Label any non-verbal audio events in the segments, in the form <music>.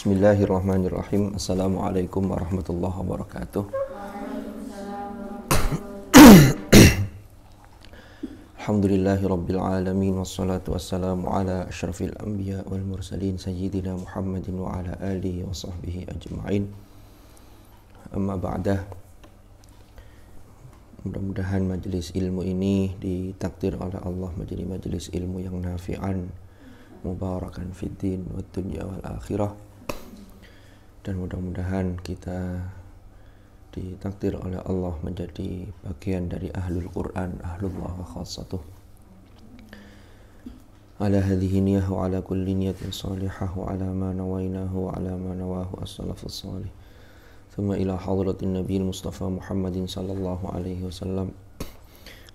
Bismillahirrahmanirrahim. Assalamualaikum warahmatullahi wabarakatuh. Alhamdulillahi rabbil alamin wassalatu wassalamu ala asyrafil anbiya wal mursalin sayyidina Muhammadin wa ala alihi wa sahbihi ajma'in. Amma ba'dah. Mudah-mudahan majelis ilmu ini ditakdir oleh Allah menjadi majelis ilmu yang nafi'an, mubarakan fid din wad dunya wal akhirah dan mudah-mudahan kita ditakdir oleh Allah menjadi bagian dari ahlul Quran, ahlullah wa khassatuh. Ala hadhihi ala kulli niyatin salihah wa ala ma nawainahu wa ala ma nawahu as-salafus salih. Thumma ila hadratin nabiyil Mustafa Muhammadin sallallahu alaihi wasallam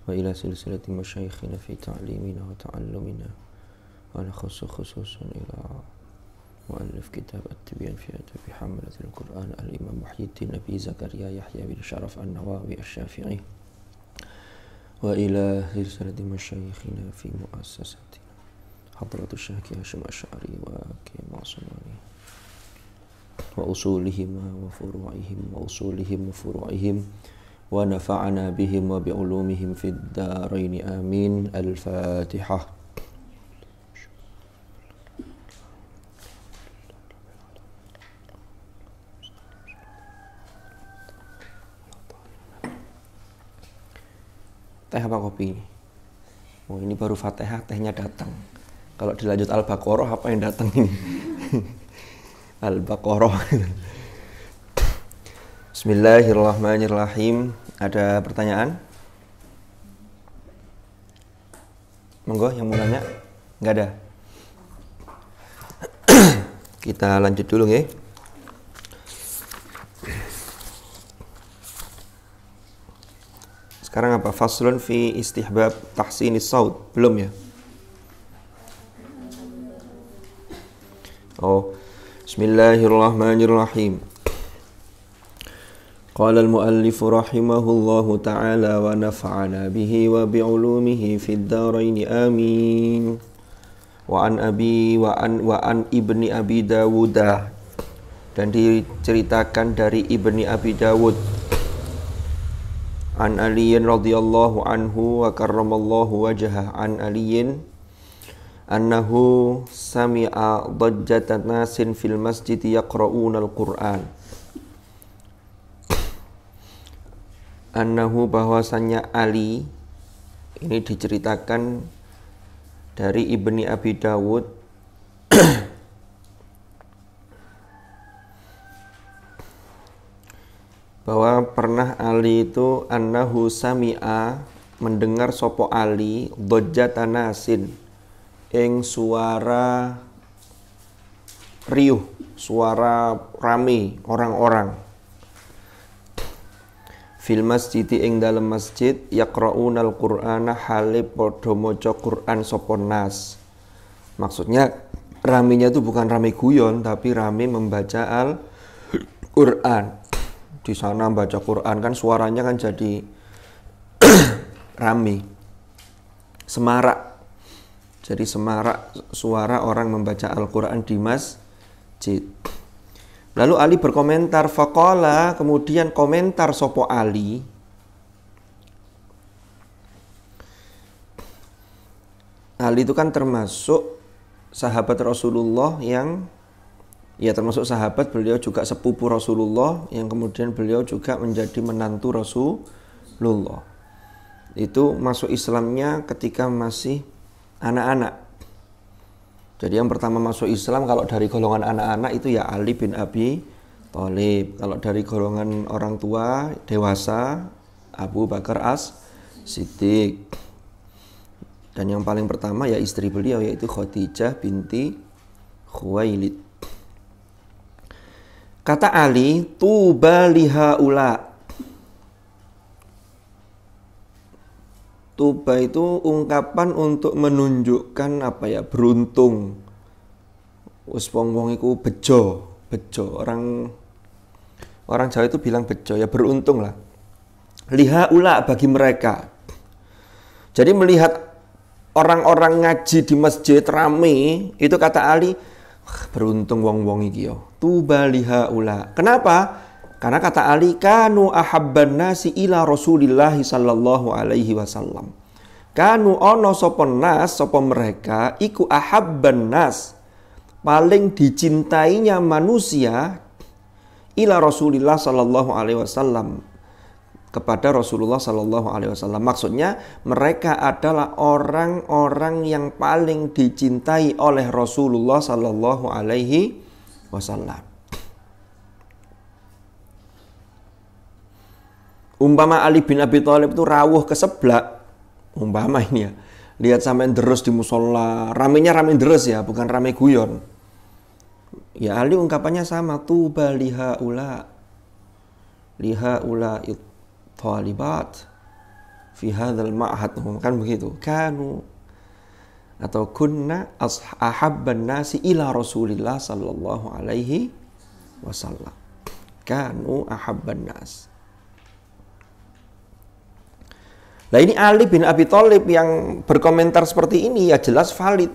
wa ila silsilati masyayikhina fi ta'limina wa wa ila مؤلف كتاب التبيان في أدب حملة القرآن الإمام محي الدين أبي زكريا يحيى بن شرف النواوي الشافعي وإلى سلسلة مشايخنا في مؤسساتنا حضرة الشيخ هاشم الشعري وكي معصماني وأصولهم وفروعهم وأصولهم وفروعهم ونفعنا بهم وبعلومهم في الدارين آمين الفاتحة teh apa kopi? Oh ini baru fatihah tehnya datang. Kalau dilanjut al-baqarah apa yang datang ini? <laughs> al-baqarah. Bismillahirrahmanirrahim. Ada pertanyaan? Monggo yang mau nanya? Enggak ada. <clears throat> Kita lanjut dulu ya. Sekarang apa? Faslun fi istihbab tahsinis saud. Belum ya? Oh. Bismillahirrahmanirrahim. قال المؤلف رحمه الله تعالى ونفعنا به وبعلومه في الدارين آمين وعن أبي وعن, وعن ابن أبي داود dan diceritakan dari Ibni Abi Dawud an Aliyin radhiyallahu anhu wa karramallahu wajhah an Aliyin annahu sami'a dajjatan nasin fil masjid yaqra'una al-Qur'an annahu bahwasanya Ali ini diceritakan dari Ibni Abi Dawud <clears throat> bahwa pernah Ali itu annahu sami'a mendengar sopo Ali tanasin ing suara riuh suara rame orang-orang fil masjid ing dalam masjid yaqrauna al-qur'ana hale padha Qur'an sapa nas maksudnya raminya itu bukan rame guyon tapi rame membaca al Quran di sana baca Quran kan suaranya kan jadi <clears throat> rame semarak jadi semarak suara orang membaca Al-Quran di masjid lalu Ali berkomentar fakola kemudian komentar sopo Ali Ali itu kan termasuk sahabat Rasulullah yang ya termasuk sahabat beliau juga sepupu Rasulullah yang kemudian beliau juga menjadi menantu Rasulullah itu masuk Islamnya ketika masih anak-anak jadi yang pertama masuk Islam kalau dari golongan anak-anak itu ya Ali bin Abi Thalib kalau dari golongan orang tua dewasa Abu Bakar As Siddiq dan yang paling pertama ya istri beliau yaitu Khadijah binti Khuwailid Kata Ali, tuba liha ula. Tuba itu ungkapan untuk menunjukkan apa ya beruntung. Wis wong iku bejo, bejo. Orang orang Jawa itu bilang bejo ya beruntung lah. Liha ula bagi mereka. Jadi melihat orang-orang ngaji di masjid rame, itu kata Ali, beruntung wong-wong iki yo. Tuba liha ula. Kenapa? Karena kata Ali kanu ahabban nasi ila Rasulillah sallallahu alaihi wasallam. Kanu ono sapa nas sapa mereka iku ahabban nas paling dicintainya manusia ila Rasulillah sallallahu alaihi wasallam kepada Rasulullah Shallallahu Alaihi Wasallam. Maksudnya mereka adalah orang-orang yang paling dicintai oleh Rasulullah Shallallahu Alaihi Wasallam. Umpama Ali bin Abi Thalib itu rawuh ke sebelah, umpama ini ya. Lihat sampai deres di musola, ramenya rame deres ya, bukan rame guyon. Ya Ali ungkapannya sama tuh baliha ula liha ula talibat fi hadzal ma'had kan begitu kanu atau kunna ahabban nasi ila Rasulillah sallallahu alaihi wasallam kanu ahabban nas Nah ini Ali bin Abi Thalib yang berkomentar seperti ini ya jelas valid.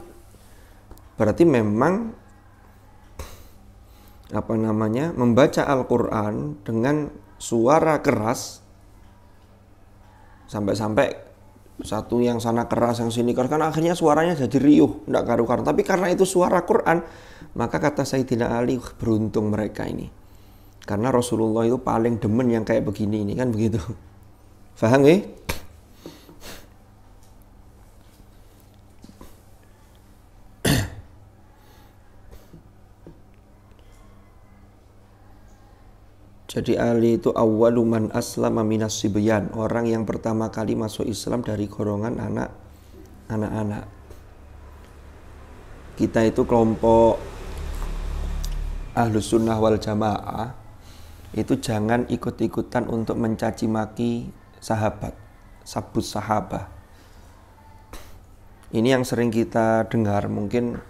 Berarti memang apa namanya membaca Al-Qur'an dengan suara keras sampai-sampai satu yang sana keras yang sini keras kan akhirnya suaranya jadi riuh tidak karu-karu tapi karena itu suara Quran maka kata Sayyidina Ali beruntung mereka ini karena Rasulullah itu paling demen yang kayak begini ini kan begitu <laughs> paham ya Jadi Ali itu awaluman aslam minas sibyan, orang yang pertama kali masuk Islam dari golongan anak anak-anak. Kita itu kelompok ahlus sunnah wal jamaah itu jangan ikut-ikutan untuk mencaci maki sahabat, sabut sahabat. Ini yang sering kita dengar mungkin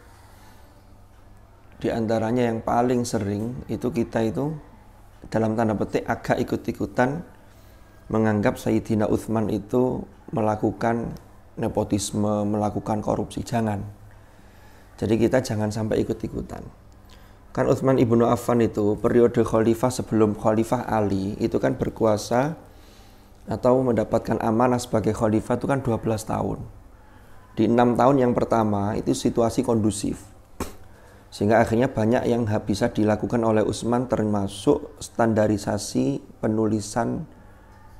di antaranya yang paling sering itu kita itu dalam tanda petik agak ikut-ikutan menganggap Sayyidina Uthman itu melakukan nepotisme, melakukan korupsi. Jangan. Jadi kita jangan sampai ikut-ikutan. Kan Uthman ibnu Affan itu periode khalifah sebelum khalifah Ali itu kan berkuasa atau mendapatkan amanah sebagai khalifah itu kan 12 tahun. Di enam tahun yang pertama itu situasi kondusif sehingga akhirnya banyak yang bisa dilakukan oleh Utsman termasuk standarisasi penulisan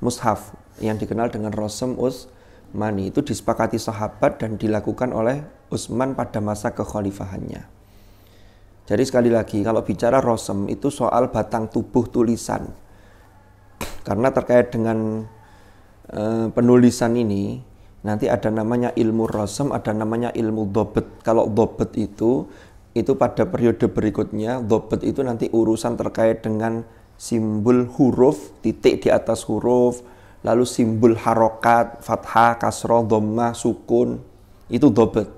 mushaf yang dikenal dengan Rosem Utsmani itu disepakati sahabat dan dilakukan oleh Utsman pada masa kekhalifahannya. Jadi sekali lagi kalau bicara Rosem itu soal batang tubuh tulisan. Karena terkait dengan e, penulisan ini nanti ada namanya ilmu rosem, ada namanya ilmu dobet. Kalau dobet itu itu pada periode berikutnya dobet itu nanti urusan terkait dengan simbol huruf titik di atas huruf lalu simbol harokat fathah kasroh doma sukun itu dobet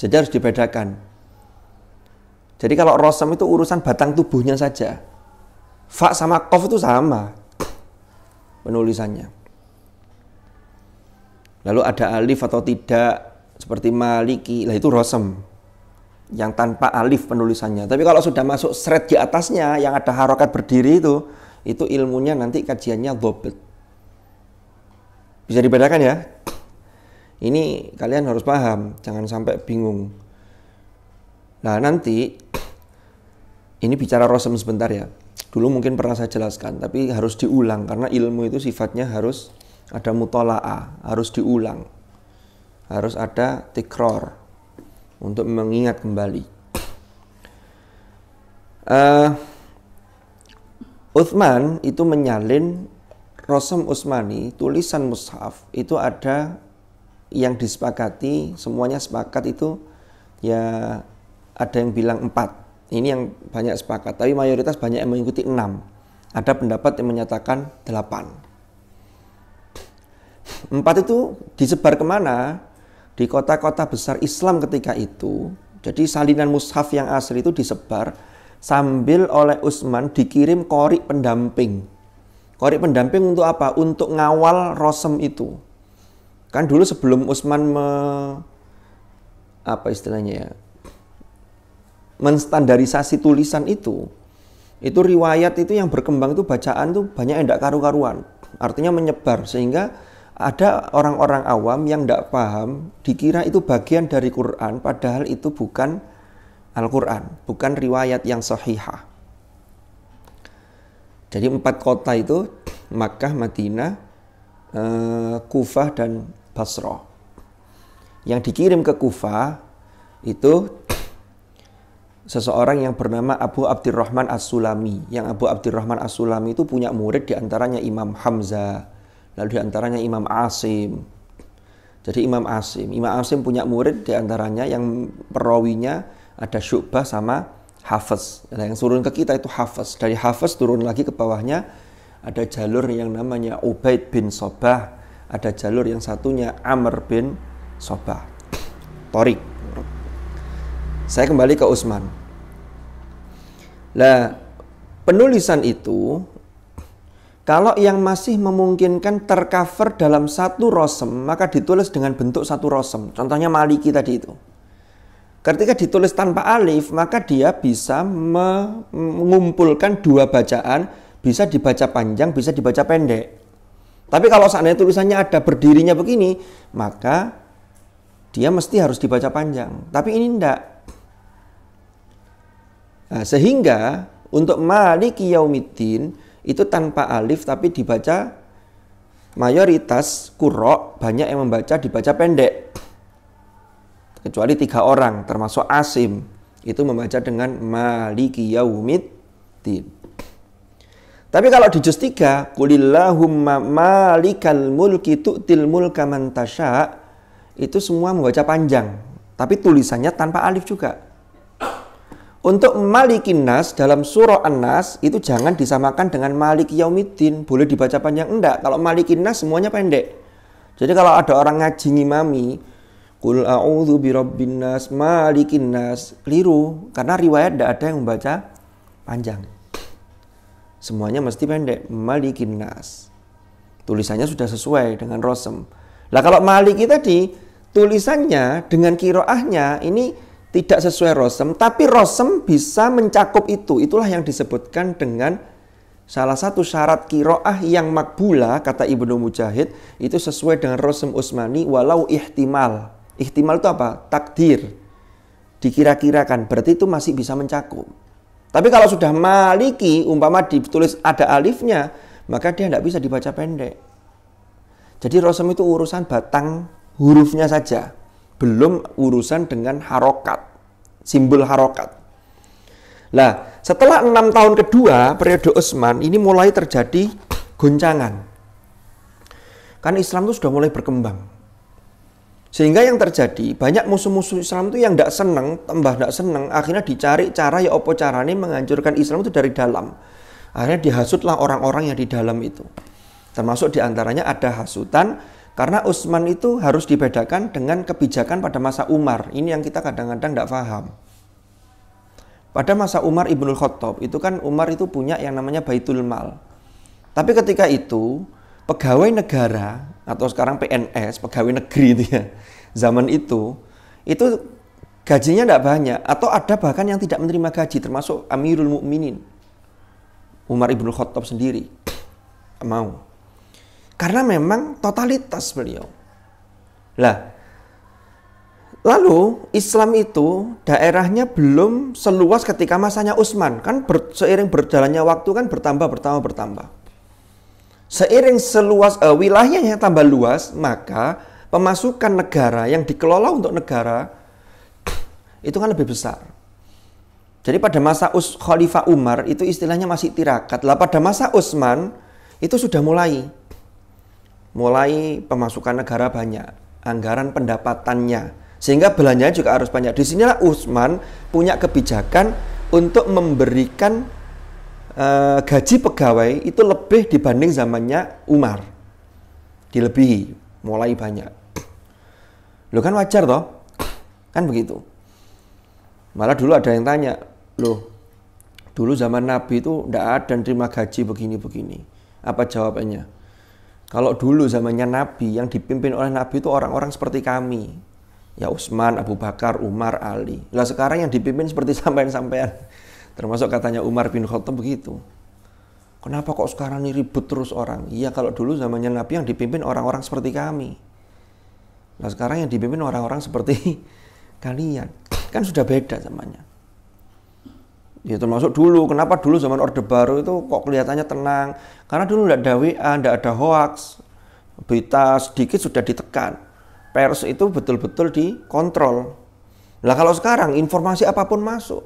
jadi harus dibedakan jadi kalau rosem itu urusan batang tubuhnya saja fa sama kof itu sama penulisannya lalu ada alif atau tidak seperti maliki lah itu rosem yang tanpa alif penulisannya. Tapi kalau sudah masuk seret di atasnya yang ada harokat berdiri itu, itu ilmunya nanti kajiannya dobet. Bisa dibedakan ya? Ini kalian harus paham, jangan sampai bingung. Nah nanti, ini bicara rosem sebentar ya. Dulu mungkin pernah saya jelaskan, tapi harus diulang karena ilmu itu sifatnya harus ada mutola'ah, harus diulang. Harus ada tikror, untuk mengingat kembali. Uh, eh, Uthman itu menyalin Rosem Usmani, tulisan mushaf itu ada yang disepakati, semuanya sepakat itu ya ada yang bilang empat. Ini yang banyak sepakat, tapi mayoritas banyak yang mengikuti enam. Ada pendapat yang menyatakan delapan. Empat itu disebar kemana? di kota-kota besar Islam ketika itu. Jadi salinan mushaf yang asli itu disebar sambil oleh Utsman dikirim korik pendamping. Korik pendamping untuk apa? Untuk ngawal rosem itu. Kan dulu sebelum Utsman me, apa istilahnya ya? menstandarisasi tulisan itu. Itu riwayat itu yang berkembang itu bacaan tuh banyak yang karu-karuan. Artinya menyebar sehingga ada orang-orang awam yang tidak paham dikira itu bagian dari Quran padahal itu bukan Al-Quran bukan riwayat yang sahihah jadi empat kota itu Makkah, Madinah, eh, Kufah dan Basra yang dikirim ke Kufah itu seseorang yang bernama Abu Abdurrahman As-Sulami yang Abu Abdurrahman As-Sulami itu punya murid diantaranya Imam Hamzah Lalu diantaranya Imam Asim. Jadi Imam Asim. Imam Asim punya murid diantaranya yang perawinya ada Syubah sama Hafiz. Nah, yang turun ke kita itu Hafiz. Dari Hafiz turun lagi ke bawahnya ada jalur yang namanya Ubaid bin Sobah. Ada jalur yang satunya Amr bin Sobah. Torik. Saya kembali ke Usman. Nah, penulisan itu kalau yang masih memungkinkan tercover dalam satu rosem, maka ditulis dengan bentuk satu rosem. Contohnya maliki tadi itu. Ketika ditulis tanpa alif, maka dia bisa mengumpulkan dua bacaan, bisa dibaca panjang, bisa dibaca pendek. Tapi kalau seandainya tulisannya ada berdirinya begini, maka dia mesti harus dibaca panjang. Tapi ini enggak. Nah, sehingga untuk maliki yaumiddin, itu tanpa alif tapi dibaca mayoritas kuro banyak yang membaca dibaca pendek kecuali tiga orang termasuk Asim itu membaca dengan maliki yaumiddin tapi kalau di juz 3 kulillahumma malikal mulki tu'til mulka man itu semua membaca panjang tapi tulisannya tanpa alif juga untuk malikin nas dalam surah An-Nas itu jangan disamakan dengan malik yaumiddin. Boleh dibaca panjang enggak? Kalau malikin nas semuanya pendek. Jadi kalau ada orang ngaji ngimami, Kul a'udzu birabbin nas malikin nas. Keliru karena riwayat tidak ada yang membaca panjang. Semuanya mesti pendek malikin nas. Tulisannya sudah sesuai dengan rosem. Lah kalau maliki tadi tulisannya dengan kiroahnya ini tidak sesuai rosem, tapi rosem bisa mencakup itu. Itulah yang disebutkan dengan salah satu syarat kiroah yang makbula, kata Ibnu Mujahid, itu sesuai dengan rosem Usmani, walau ihtimal. Ihtimal itu apa? Takdir. Dikira-kirakan, berarti itu masih bisa mencakup. Tapi kalau sudah maliki, umpama ditulis ada alifnya, maka dia tidak bisa dibaca pendek. Jadi rosem itu urusan batang hurufnya saja belum urusan dengan harokat, simbol harokat. Nah, setelah enam tahun kedua periode Utsman ini mulai terjadi goncangan. Kan Islam itu sudah mulai berkembang. Sehingga yang terjadi banyak musuh-musuh Islam itu yang tidak senang, tambah tidak senang. akhirnya dicari cara ya opo caranya menghancurkan Islam itu dari dalam. Akhirnya dihasutlah orang-orang yang di dalam itu. Termasuk diantaranya ada hasutan karena Utsman itu harus dibedakan dengan kebijakan pada masa Umar. Ini yang kita kadang-kadang tidak paham. Pada masa Umar Ibnul Khattab, itu kan Umar itu punya yang namanya Baitul Mal. Tapi ketika itu, pegawai negara atau sekarang PNS, pegawai negeri itu ya, zaman itu, itu gajinya tidak banyak atau ada bahkan yang tidak menerima gaji termasuk Amirul Mukminin Umar Ibnul Khattab sendiri mau karena memang totalitas beliau. Lah, lalu Islam itu daerahnya belum seluas ketika masanya Utsman kan ber, seiring berjalannya waktu kan bertambah bertambah bertambah. Seiring seluas uh, wilayahnya tambah luas, maka pemasukan negara yang dikelola untuk negara itu kan lebih besar. Jadi pada masa Khalifah Umar itu istilahnya masih tirakat. Lah pada masa Utsman itu sudah mulai mulai pemasukan negara banyak, anggaran pendapatannya, sehingga belanjanya juga harus banyak. Di sinilah Utsman punya kebijakan untuk memberikan uh, gaji pegawai itu lebih dibanding zamannya Umar. Dilebihi, mulai banyak. Lo kan wajar toh? Kan begitu. Malah dulu ada yang tanya, lo dulu zaman Nabi itu ndak ada terima gaji begini-begini." Apa jawabannya? Kalau dulu zamannya Nabi, yang dipimpin oleh Nabi itu orang-orang seperti kami. Ya Usman, Abu Bakar, Umar, Ali. Lah sekarang yang dipimpin seperti <laughs> sampean-sampean. Termasuk katanya Umar bin Khattab begitu. Kenapa kok sekarang ini ribut terus orang? Iya kalau dulu zamannya Nabi yang dipimpin orang-orang seperti kami. Nah sekarang yang dipimpin orang-orang seperti <laughs> kalian. Kan sudah beda zamannya. Ya termasuk dulu, kenapa dulu zaman Orde Baru itu kok kelihatannya tenang? Karena dulu tidak ada WA, tidak ada hoax. Berita sedikit sudah ditekan. Pers itu betul-betul dikontrol. Nah kalau sekarang informasi apapun masuk.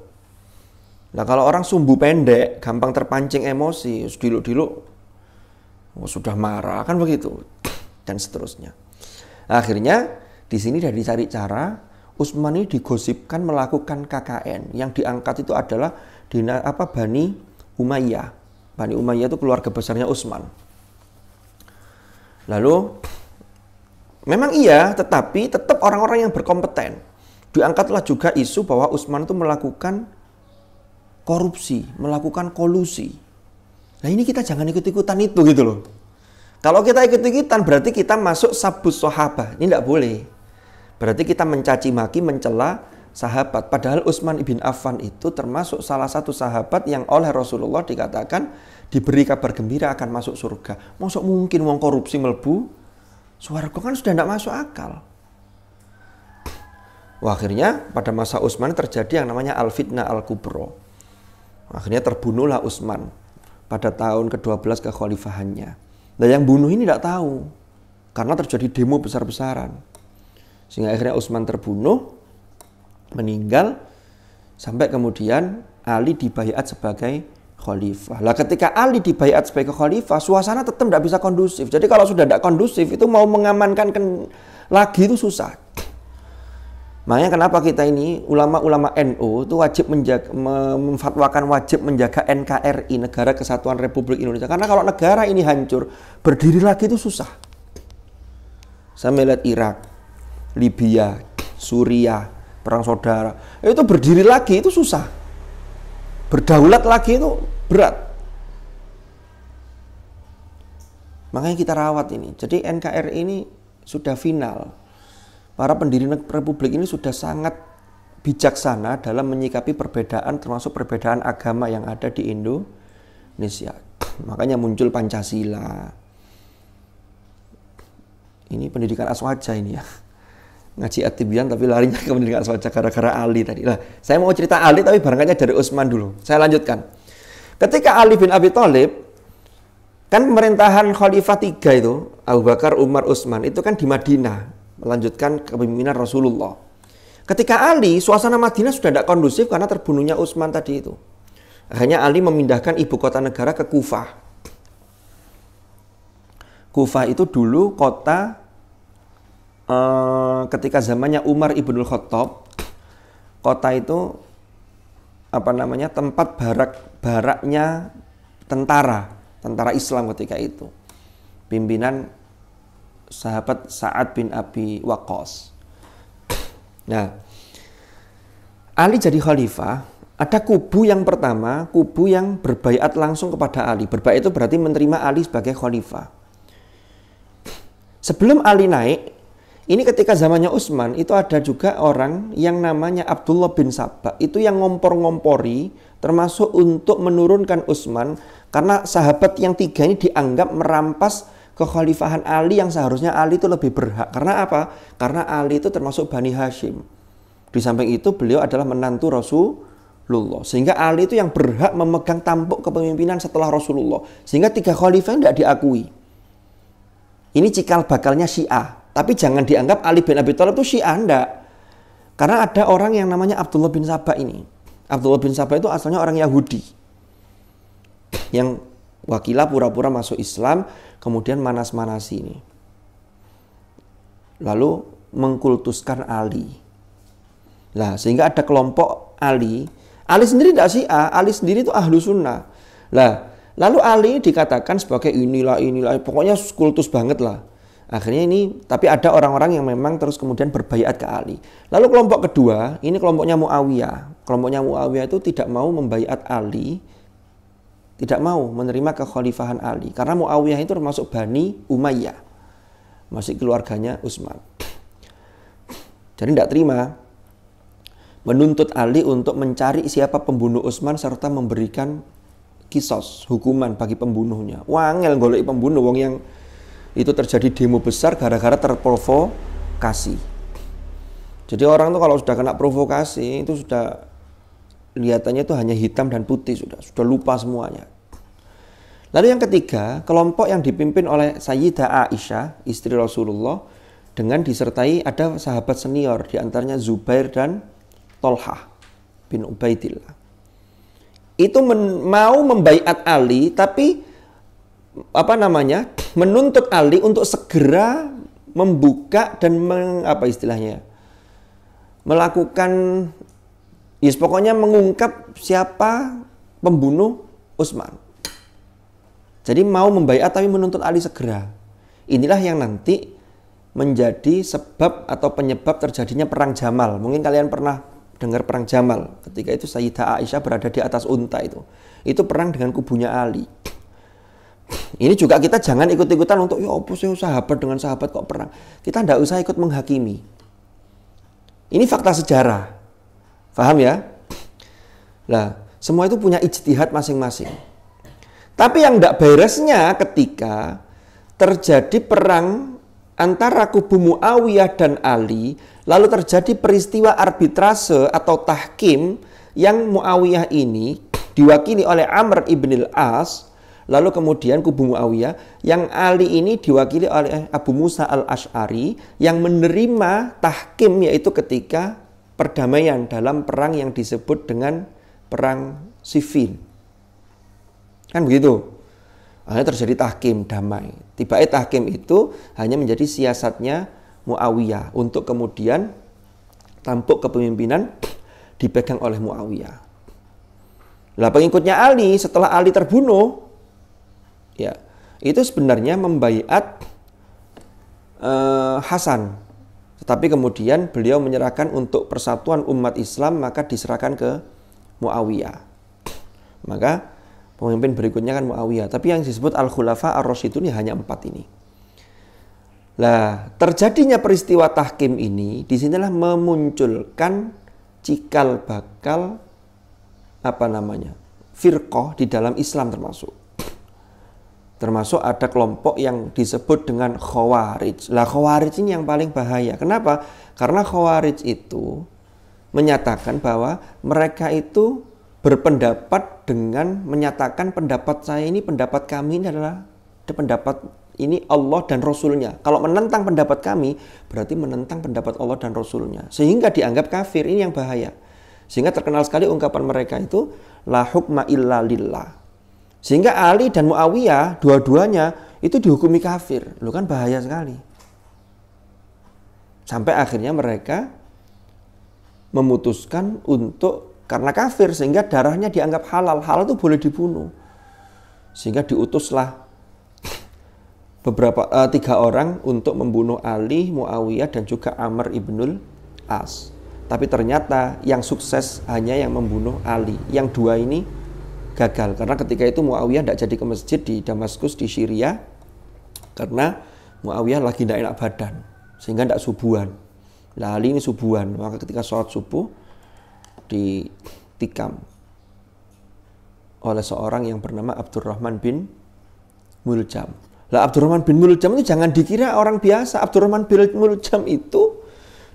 Nah kalau orang sumbu pendek, gampang terpancing emosi, diluk-diluk, oh, sudah marah, kan begitu. <tsk> Dan seterusnya. Akhirnya di sini sudah dicari cara Usman ini digosipkan melakukan KKN. Yang diangkat itu adalah dina, apa Bani Umayyah. Bani Umayyah itu keluarga besarnya Usman. Lalu memang iya, tetapi tetap orang-orang yang berkompeten. Diangkatlah juga isu bahwa Usman itu melakukan korupsi, melakukan kolusi. Nah ini kita jangan ikut-ikutan itu gitu loh. Kalau kita ikut-ikutan berarti kita masuk sabus sahabah. Ini tidak boleh. Berarti kita mencaci maki, mencela sahabat. Padahal Utsman ibn Affan itu termasuk salah satu sahabat yang oleh Rasulullah dikatakan diberi kabar gembira akan masuk surga. Masuk mungkin wong korupsi melbu surga kan sudah tidak masuk akal. Wah, akhirnya pada masa Utsman terjadi yang namanya al-fitnah al-kubro. Akhirnya terbunuhlah Utsman pada tahun ke-12 kekhalifahannya. Nah yang bunuh ini tidak tahu karena terjadi demo besar-besaran. Sehingga akhirnya Utsman terbunuh, meninggal, sampai kemudian Ali dibayat sebagai khalifah. Lah ketika Ali dibayat sebagai khalifah, suasana tetap tidak bisa kondusif. Jadi kalau sudah tidak kondusif itu mau mengamankan lagi itu susah. Makanya kenapa kita ini ulama-ulama NU itu wajib menjaga, memfatwakan wajib menjaga NKRI Negara Kesatuan Republik Indonesia karena kalau negara ini hancur berdiri lagi itu susah. Saya melihat Irak, Libya, Suriah, perang saudara. Itu berdiri lagi itu susah. Berdaulat lagi itu berat. Makanya kita rawat ini. Jadi NKRI ini sudah final. Para pendiri republik ini sudah sangat bijaksana dalam menyikapi perbedaan termasuk perbedaan agama yang ada di Indonesia. <clears throat> Makanya muncul Pancasila. Ini pendidikan aswaja ini ya ngaji atibian tapi larinya ke pendidikan aswaja gara-gara Ali tadi. Lah, saya mau cerita Ali tapi barangkali dari Utsman dulu. Saya lanjutkan. Ketika Ali bin Abi Thalib kan pemerintahan khalifah tiga itu Abu Bakar, Umar, Utsman itu kan di Madinah melanjutkan kepemimpinan Rasulullah. Ketika Ali, suasana Madinah sudah tidak kondusif karena terbunuhnya Utsman tadi itu. Akhirnya Ali memindahkan ibu kota negara ke Kufah. Kufah itu dulu kota Eh, ketika zamannya Umar ibnul Khattab kota itu apa namanya tempat barak baraknya tentara tentara Islam ketika itu pimpinan sahabat Sa'ad bin Abi Waqqas nah Ali jadi khalifah ada kubu yang pertama, kubu yang berbaiat langsung kepada Ali. Berbaiat itu berarti menerima Ali sebagai khalifah. Sebelum Ali naik, ini ketika zamannya Utsman itu ada juga orang yang namanya Abdullah bin Sabah itu yang ngompor-ngompori termasuk untuk menurunkan Utsman karena sahabat yang tiga ini dianggap merampas kekhalifahan Ali yang seharusnya Ali itu lebih berhak. Karena apa? Karena Ali itu termasuk Bani Hashim. Di samping itu beliau adalah menantu Rasulullah. Sehingga Ali itu yang berhak memegang tampuk kepemimpinan setelah Rasulullah. Sehingga tiga khalifah tidak diakui. Ini cikal bakalnya Syiah tapi jangan dianggap Ali bin Abi Thalib itu Syiah anda. Karena ada orang yang namanya Abdullah bin Sabah ini. Abdullah bin Sabah itu asalnya orang Yahudi. Yang wakilah pura-pura masuk Islam, kemudian manas-manasi ini. Lalu mengkultuskan Ali. Lah, sehingga ada kelompok Ali. Ali sendiri tidak sih? Ah. Ali sendiri itu ahlu sunnah. Lah, lalu Ali dikatakan sebagai inilah inilah, pokoknya kultus banget lah. Akhirnya ini, tapi ada orang-orang yang memang terus kemudian berbayat ke Ali. Lalu kelompok kedua, ini kelompoknya Muawiyah. Kelompoknya Muawiyah itu tidak mau membayat Ali, tidak mau menerima kekhalifahan Ali. Karena Muawiyah itu termasuk Bani Umayyah, masih keluarganya Utsman. Jadi tidak terima menuntut Ali untuk mencari siapa pembunuh Utsman serta memberikan kisos hukuman bagi pembunuhnya. Wangel golek pembunuh wong yang itu terjadi demo besar gara-gara terprovokasi. Jadi orang tuh kalau sudah kena provokasi itu sudah kelihatannya itu hanya hitam dan putih sudah sudah lupa semuanya. Lalu yang ketiga, kelompok yang dipimpin oleh Sayyidah Aisyah, istri Rasulullah, dengan disertai ada sahabat senior, diantaranya Zubair dan Tolha bin Ubaidillah. Itu men mau membaiat Ali, tapi apa namanya menuntut Ali untuk segera membuka dan meng, apa istilahnya melakukan yes, pokoknya mengungkap siapa pembunuh Utsman. Jadi mau membayar tapi menuntut Ali segera. Inilah yang nanti menjadi sebab atau penyebab terjadinya perang Jamal. Mungkin kalian pernah dengar perang Jamal. Ketika itu Sayyidah Aisyah berada di atas unta itu. Itu perang dengan kubunya Ali. Ini juga kita jangan ikut-ikutan untuk ya opo sih sahabat dengan sahabat kok perang. Kita tidak usah ikut menghakimi. Ini fakta sejarah. Paham ya? Nah, semua itu punya ijtihad masing-masing. Tapi yang tidak beresnya ketika terjadi perang antara kubu Muawiyah dan Ali, lalu terjadi peristiwa arbitrase atau tahkim yang Muawiyah ini diwakili oleh Amr ibn al-As Lalu kemudian kubu Muawiyah yang Ali ini diwakili oleh Abu Musa al-Ash'ari yang menerima tahkim yaitu ketika perdamaian dalam perang yang disebut dengan perang Siffin. Kan begitu. hanya terjadi tahkim damai. tiba eh tahkim itu hanya menjadi siasatnya Muawiyah untuk kemudian tampuk kepemimpinan dipegang oleh Muawiyah. Lah pengikutnya Ali setelah Ali terbunuh ya itu sebenarnya membaiat eh, Hasan tetapi kemudian beliau menyerahkan untuk persatuan umat Islam maka diserahkan ke Muawiyah maka pemimpin berikutnya kan Muawiyah tapi yang disebut al khulafa ar itu hanya empat ini lah terjadinya peristiwa tahkim ini disinilah memunculkan cikal bakal apa namanya firqoh di dalam Islam termasuk termasuk ada kelompok yang disebut dengan khawarij. Lah khawarij ini yang paling bahaya. Kenapa? Karena khawarij itu menyatakan bahwa mereka itu berpendapat dengan menyatakan pendapat saya ini, pendapat kami ini adalah pendapat ini Allah dan Rasulnya. Kalau menentang pendapat kami, berarti menentang pendapat Allah dan Rasulnya. Sehingga dianggap kafir, ini yang bahaya. Sehingga terkenal sekali ungkapan mereka itu, la hukma illa lillah sehingga Ali dan Muawiyah dua-duanya itu dihukumi kafir. Lo kan bahaya sekali. Sampai akhirnya mereka memutuskan untuk karena kafir sehingga darahnya dianggap halal. Halal itu boleh dibunuh. Sehingga diutuslah beberapa uh, tiga orang untuk membunuh Ali, Muawiyah dan juga Amr ibnul As. Tapi ternyata yang sukses hanya yang membunuh Ali. Yang dua ini gagal karena ketika itu Muawiyah tidak jadi ke masjid di Damaskus di Syria karena Muawiyah lagi tidak enak badan sehingga tidak subuhan. lali ini subuhan, maka ketika sholat subuh ditikam oleh seorang yang bernama Abdurrahman bin Muljam. Lah Abdurrahman bin Muljam itu jangan dikira orang biasa. Abdurrahman bin Muljam itu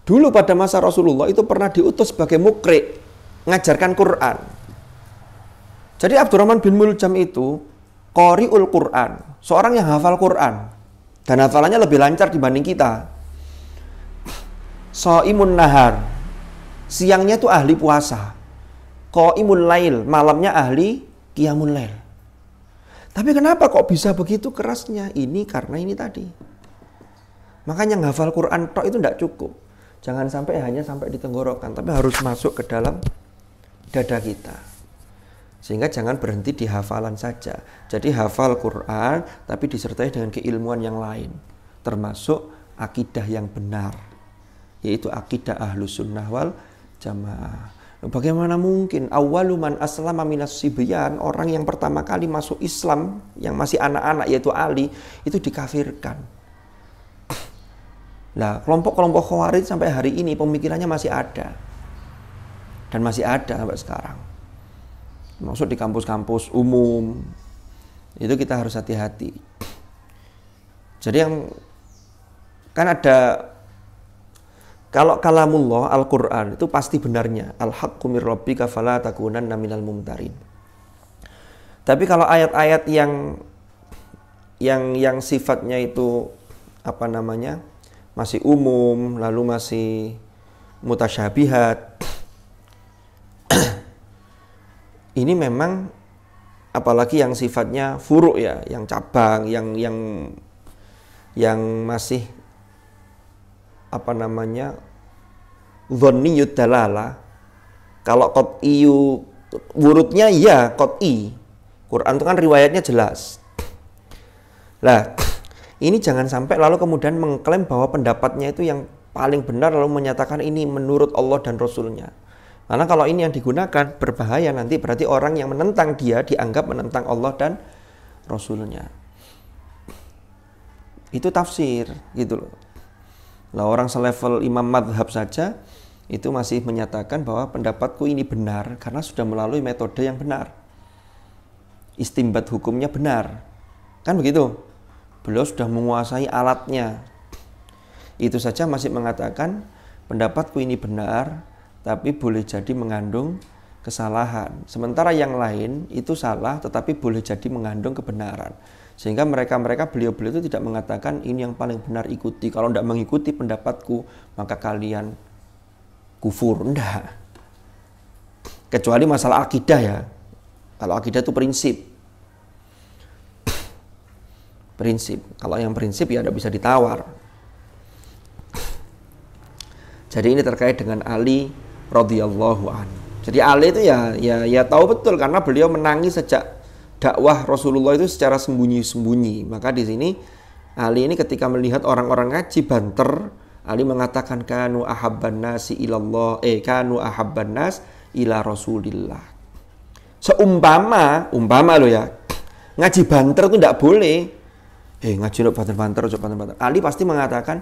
dulu pada masa Rasulullah itu pernah diutus sebagai mukrik ngajarkan Quran. Jadi Abdurrahman bin Muljam itu Qari'ul Quran, seorang yang hafal Quran dan hafalannya lebih lancar dibanding kita. Soimun nahar, siangnya tuh ahli puasa. Qaimun lail, malamnya ahli qiyamul lail. Tapi kenapa kok bisa begitu kerasnya? Ini karena ini tadi. Makanya ngafal Quran tok itu tidak cukup. Jangan sampai hanya sampai di tenggorokan, tapi harus masuk ke dalam dada kita. Sehingga jangan berhenti di hafalan saja. Jadi hafal Quran tapi disertai dengan keilmuan yang lain. Termasuk akidah yang benar. Yaitu akidah ahlu sunnah wal jamaah. Nah, bagaimana mungkin awaluman aslama minas sibyan orang yang pertama kali masuk Islam yang masih anak-anak yaitu Ali itu dikafirkan. Nah, kelompok-kelompok Khawarij sampai hari ini pemikirannya masih ada. Dan masih ada sampai sekarang maksud di kampus-kampus umum itu kita harus hati-hati jadi yang kan ada kalau kalamullah Al-Qur'an itu pasti benarnya al-haqqu mir rabbika fala takunanna minal mumtarin tapi kalau ayat-ayat yang yang yang sifatnya itu apa namanya masih umum lalu masih mutasyabihat ini memang apalagi yang sifatnya furuk ya, yang cabang, yang yang yang masih apa namanya voni dalala. Kalau iu wurudnya ya i. Quran itu kan riwayatnya jelas. Lah, ini jangan sampai lalu kemudian mengklaim bahwa pendapatnya itu yang paling benar lalu menyatakan ini menurut Allah dan Rasulnya. Karena kalau ini yang digunakan berbahaya nanti berarti orang yang menentang dia dianggap menentang Allah dan Rasulnya. Itu tafsir gitu loh. Lah orang selevel imam madhab saja itu masih menyatakan bahwa pendapatku ini benar karena sudah melalui metode yang benar. Istimbat hukumnya benar. Kan begitu. Beliau sudah menguasai alatnya. Itu saja masih mengatakan pendapatku ini benar tapi boleh jadi mengandung kesalahan. Sementara yang lain itu salah tetapi boleh jadi mengandung kebenaran. Sehingga mereka-mereka beliau-beliau itu tidak mengatakan ini yang paling benar ikuti. Kalau tidak mengikuti pendapatku maka kalian kufur. Tidak. Kecuali masalah akidah ya. Kalau akidah itu prinsip. prinsip. Kalau yang prinsip ya tidak bisa ditawar. Jadi ini terkait dengan Ali radhiyallahu an. Jadi Ali itu ya ya ya tahu betul karena beliau menangis sejak dakwah Rasulullah itu secara sembunyi-sembunyi. Maka di sini Ali ini ketika melihat orang-orang ngaji banter, Ali mengatakan kanu ahabban nasi ilallah eh kanu ahabban nas ila Rasulillah. Seumpama, umpama lo ya, ngaji banter itu tidak boleh. Eh ngaji lo banter-banter, banter-banter. Ali pasti mengatakan,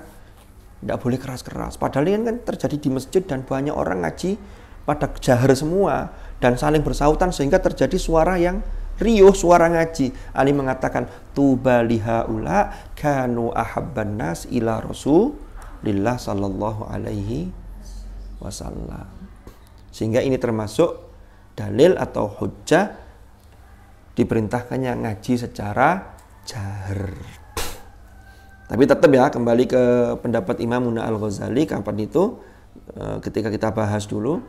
tidak boleh keras-keras. Padahal ini kan terjadi di masjid dan banyak orang ngaji pada jahar semua dan saling bersautan sehingga terjadi suara yang riuh suara ngaji. Ali mengatakan tuba lihaula kanu ahabban nas ila rasulillah sallallahu alaihi wasallam. Sehingga ini termasuk dalil atau hujah diperintahkannya ngaji secara jahar. Tapi tetap ya kembali ke pendapat Imam Muna Al-Ghazali kapan itu eh, ketika kita bahas dulu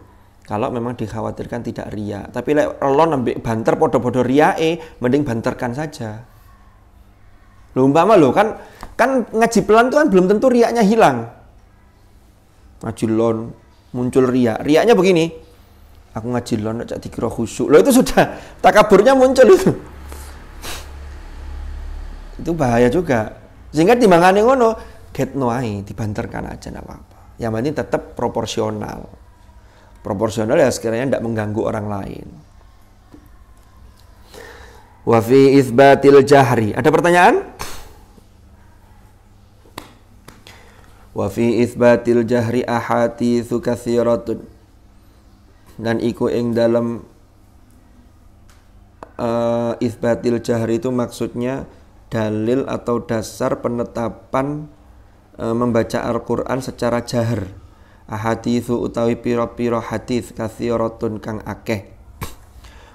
kalau memang dikhawatirkan tidak ria. Tapi lek like, lo nambah banter podo-podo eh, mending banterkan saja. Lo umpama lo kan kan ngaji pelan tuh kan belum tentu riaknya hilang. Ngaji lon muncul ria. Riaknya begini. Aku ngaji lon cak dikira khusyuk. Lo itu sudah <laughs> takaburnya muncul itu. itu bahaya juga sehingga timbangannya ngono get noai dibanterkan aja nggak apa-apa. Yang penting tetap proporsional. Proporsional ya sekiranya tidak mengganggu orang lain. Wafi isbatil jahri. Ada pertanyaan? Wafi isbatil jahri ahati katsiratun. Dan iku ing dalam uh, eh, isbatil jahri itu maksudnya dalil atau dasar penetapan e, membaca Al-Qur'an secara jahar. Ahaditsu utawi pira-pira hadis katsiratun kang akeh.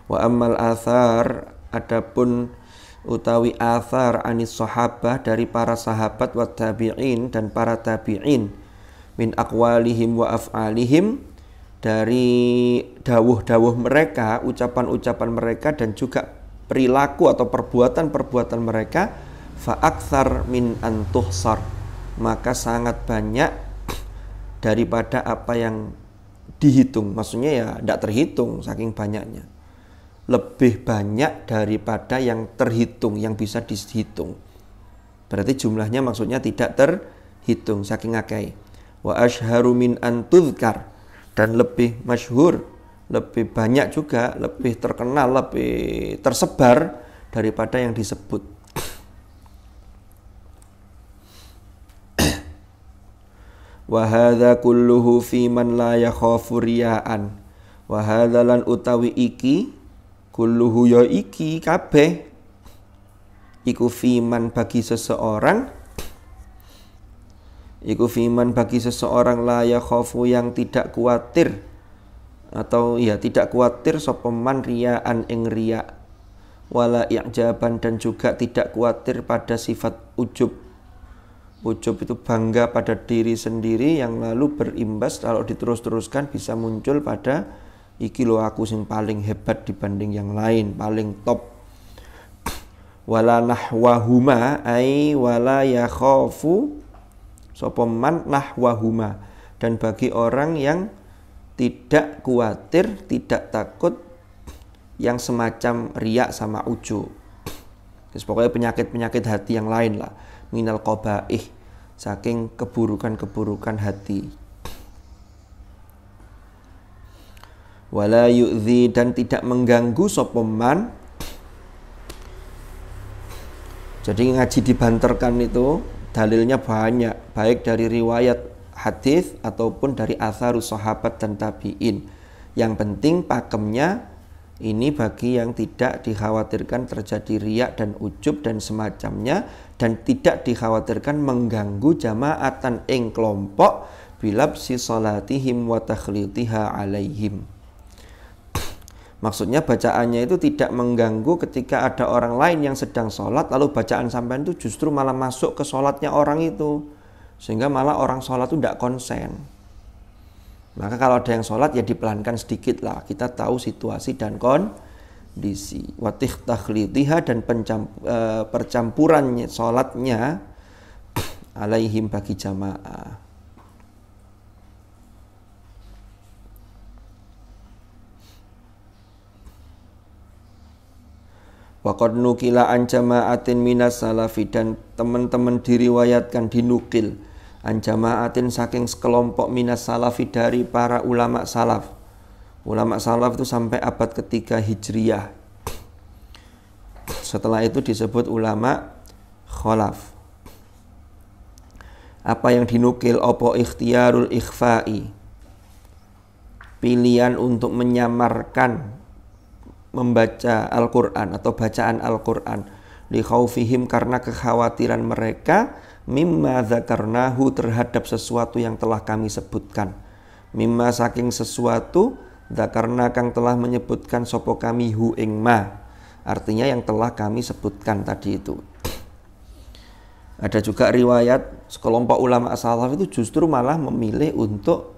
Wa ammal athar adapun utawi athar anis sahabah dari para sahabat wa tabi'in dan para tabi'in min aqwalihim wa af'alihim dari dawuh-dawuh mereka, ucapan-ucapan mereka dan juga perilaku atau perbuatan-perbuatan mereka fa'akthar min antuhsar maka sangat banyak <clears throat> daripada apa yang dihitung maksudnya ya tidak terhitung saking banyaknya lebih banyak daripada yang terhitung yang bisa dihitung berarti jumlahnya maksudnya tidak terhitung saking akai wa ashharu min antudkar dan lebih masyhur lebih banyak juga, lebih terkenal, lebih tersebar daripada yang disebut. <clears throat> Wahada kulluhu fi man la yakhafu riya'an. Wahada lan utawi iki kulluhu ya iki kabeh iku fiman bagi seseorang iku fiman bagi seseorang la yakhafu yang tidak khawatir atau ya tidak khawatir sopeman riaan ing ria wala i'jaban dan juga tidak khawatir pada sifat ujub ujub itu bangga pada diri sendiri yang lalu berimbas kalau diterus-teruskan bisa muncul pada iki lo aku sing paling hebat dibanding yang lain paling top wala nahwahuma ai wala yakhofu sopeman nahwahuma dan bagi orang yang tidak khawatir, tidak takut yang semacam riak sama uju. Terus pokoknya penyakit-penyakit hati yang lain lah. Minal qobaih, saking keburukan-keburukan hati. Wala yu'zi dan tidak mengganggu sopoman. Jadi ngaji dibanterkan itu dalilnya banyak, baik dari riwayat hadis ataupun dari asar sahabat dan tabiin. Yang penting pakemnya ini bagi yang tidak dikhawatirkan terjadi riak dan ujub dan semacamnya dan tidak dikhawatirkan mengganggu jamaatan ing kelompok si salatihim wa takhlitiha alaihim. Maksudnya bacaannya itu tidak mengganggu ketika ada orang lain yang sedang sholat lalu bacaan sampean itu justru malah masuk ke sholatnya orang itu sehingga malah orang sholat itu tidak konsen maka kalau ada yang sholat ya dipelankan sedikit lah kita tahu situasi dan kondisi watih takhlidiha dan percampuran e, percampurannya sholatnya <clears throat> alaihim bagi jamaah Waqad nukila an jama'atin minas salafi dan teman-teman diriwayatkan dinukil anjamaatin saking sekelompok minas salafi dari para ulama salaf ulama salaf itu sampai abad ketiga hijriyah setelah itu disebut ulama kholaf apa yang dinukil opo ikhtiarul ikhfai pilihan untuk menyamarkan membaca Al-Quran atau bacaan Al-Quran lihaufihim karena kekhawatiran mereka mimma zakarnahu terhadap sesuatu yang telah kami sebutkan mimma saking sesuatu zakarna kang telah menyebutkan sopo kami hu ing ma artinya yang telah kami sebutkan tadi itu ada juga riwayat sekelompok ulama salaf itu justru malah memilih untuk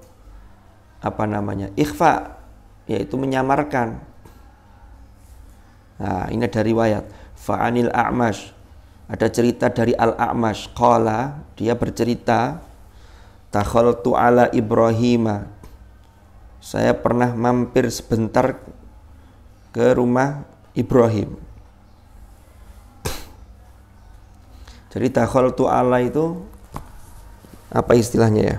apa namanya ikhfa yaitu menyamarkan nah ini ada riwayat fa'anil a'mash ada cerita dari Al-A'mash Qala Dia bercerita Takhaltu ala Ibrahim Saya pernah mampir sebentar Ke rumah Ibrahim Jadi takhaltu ala itu Apa istilahnya ya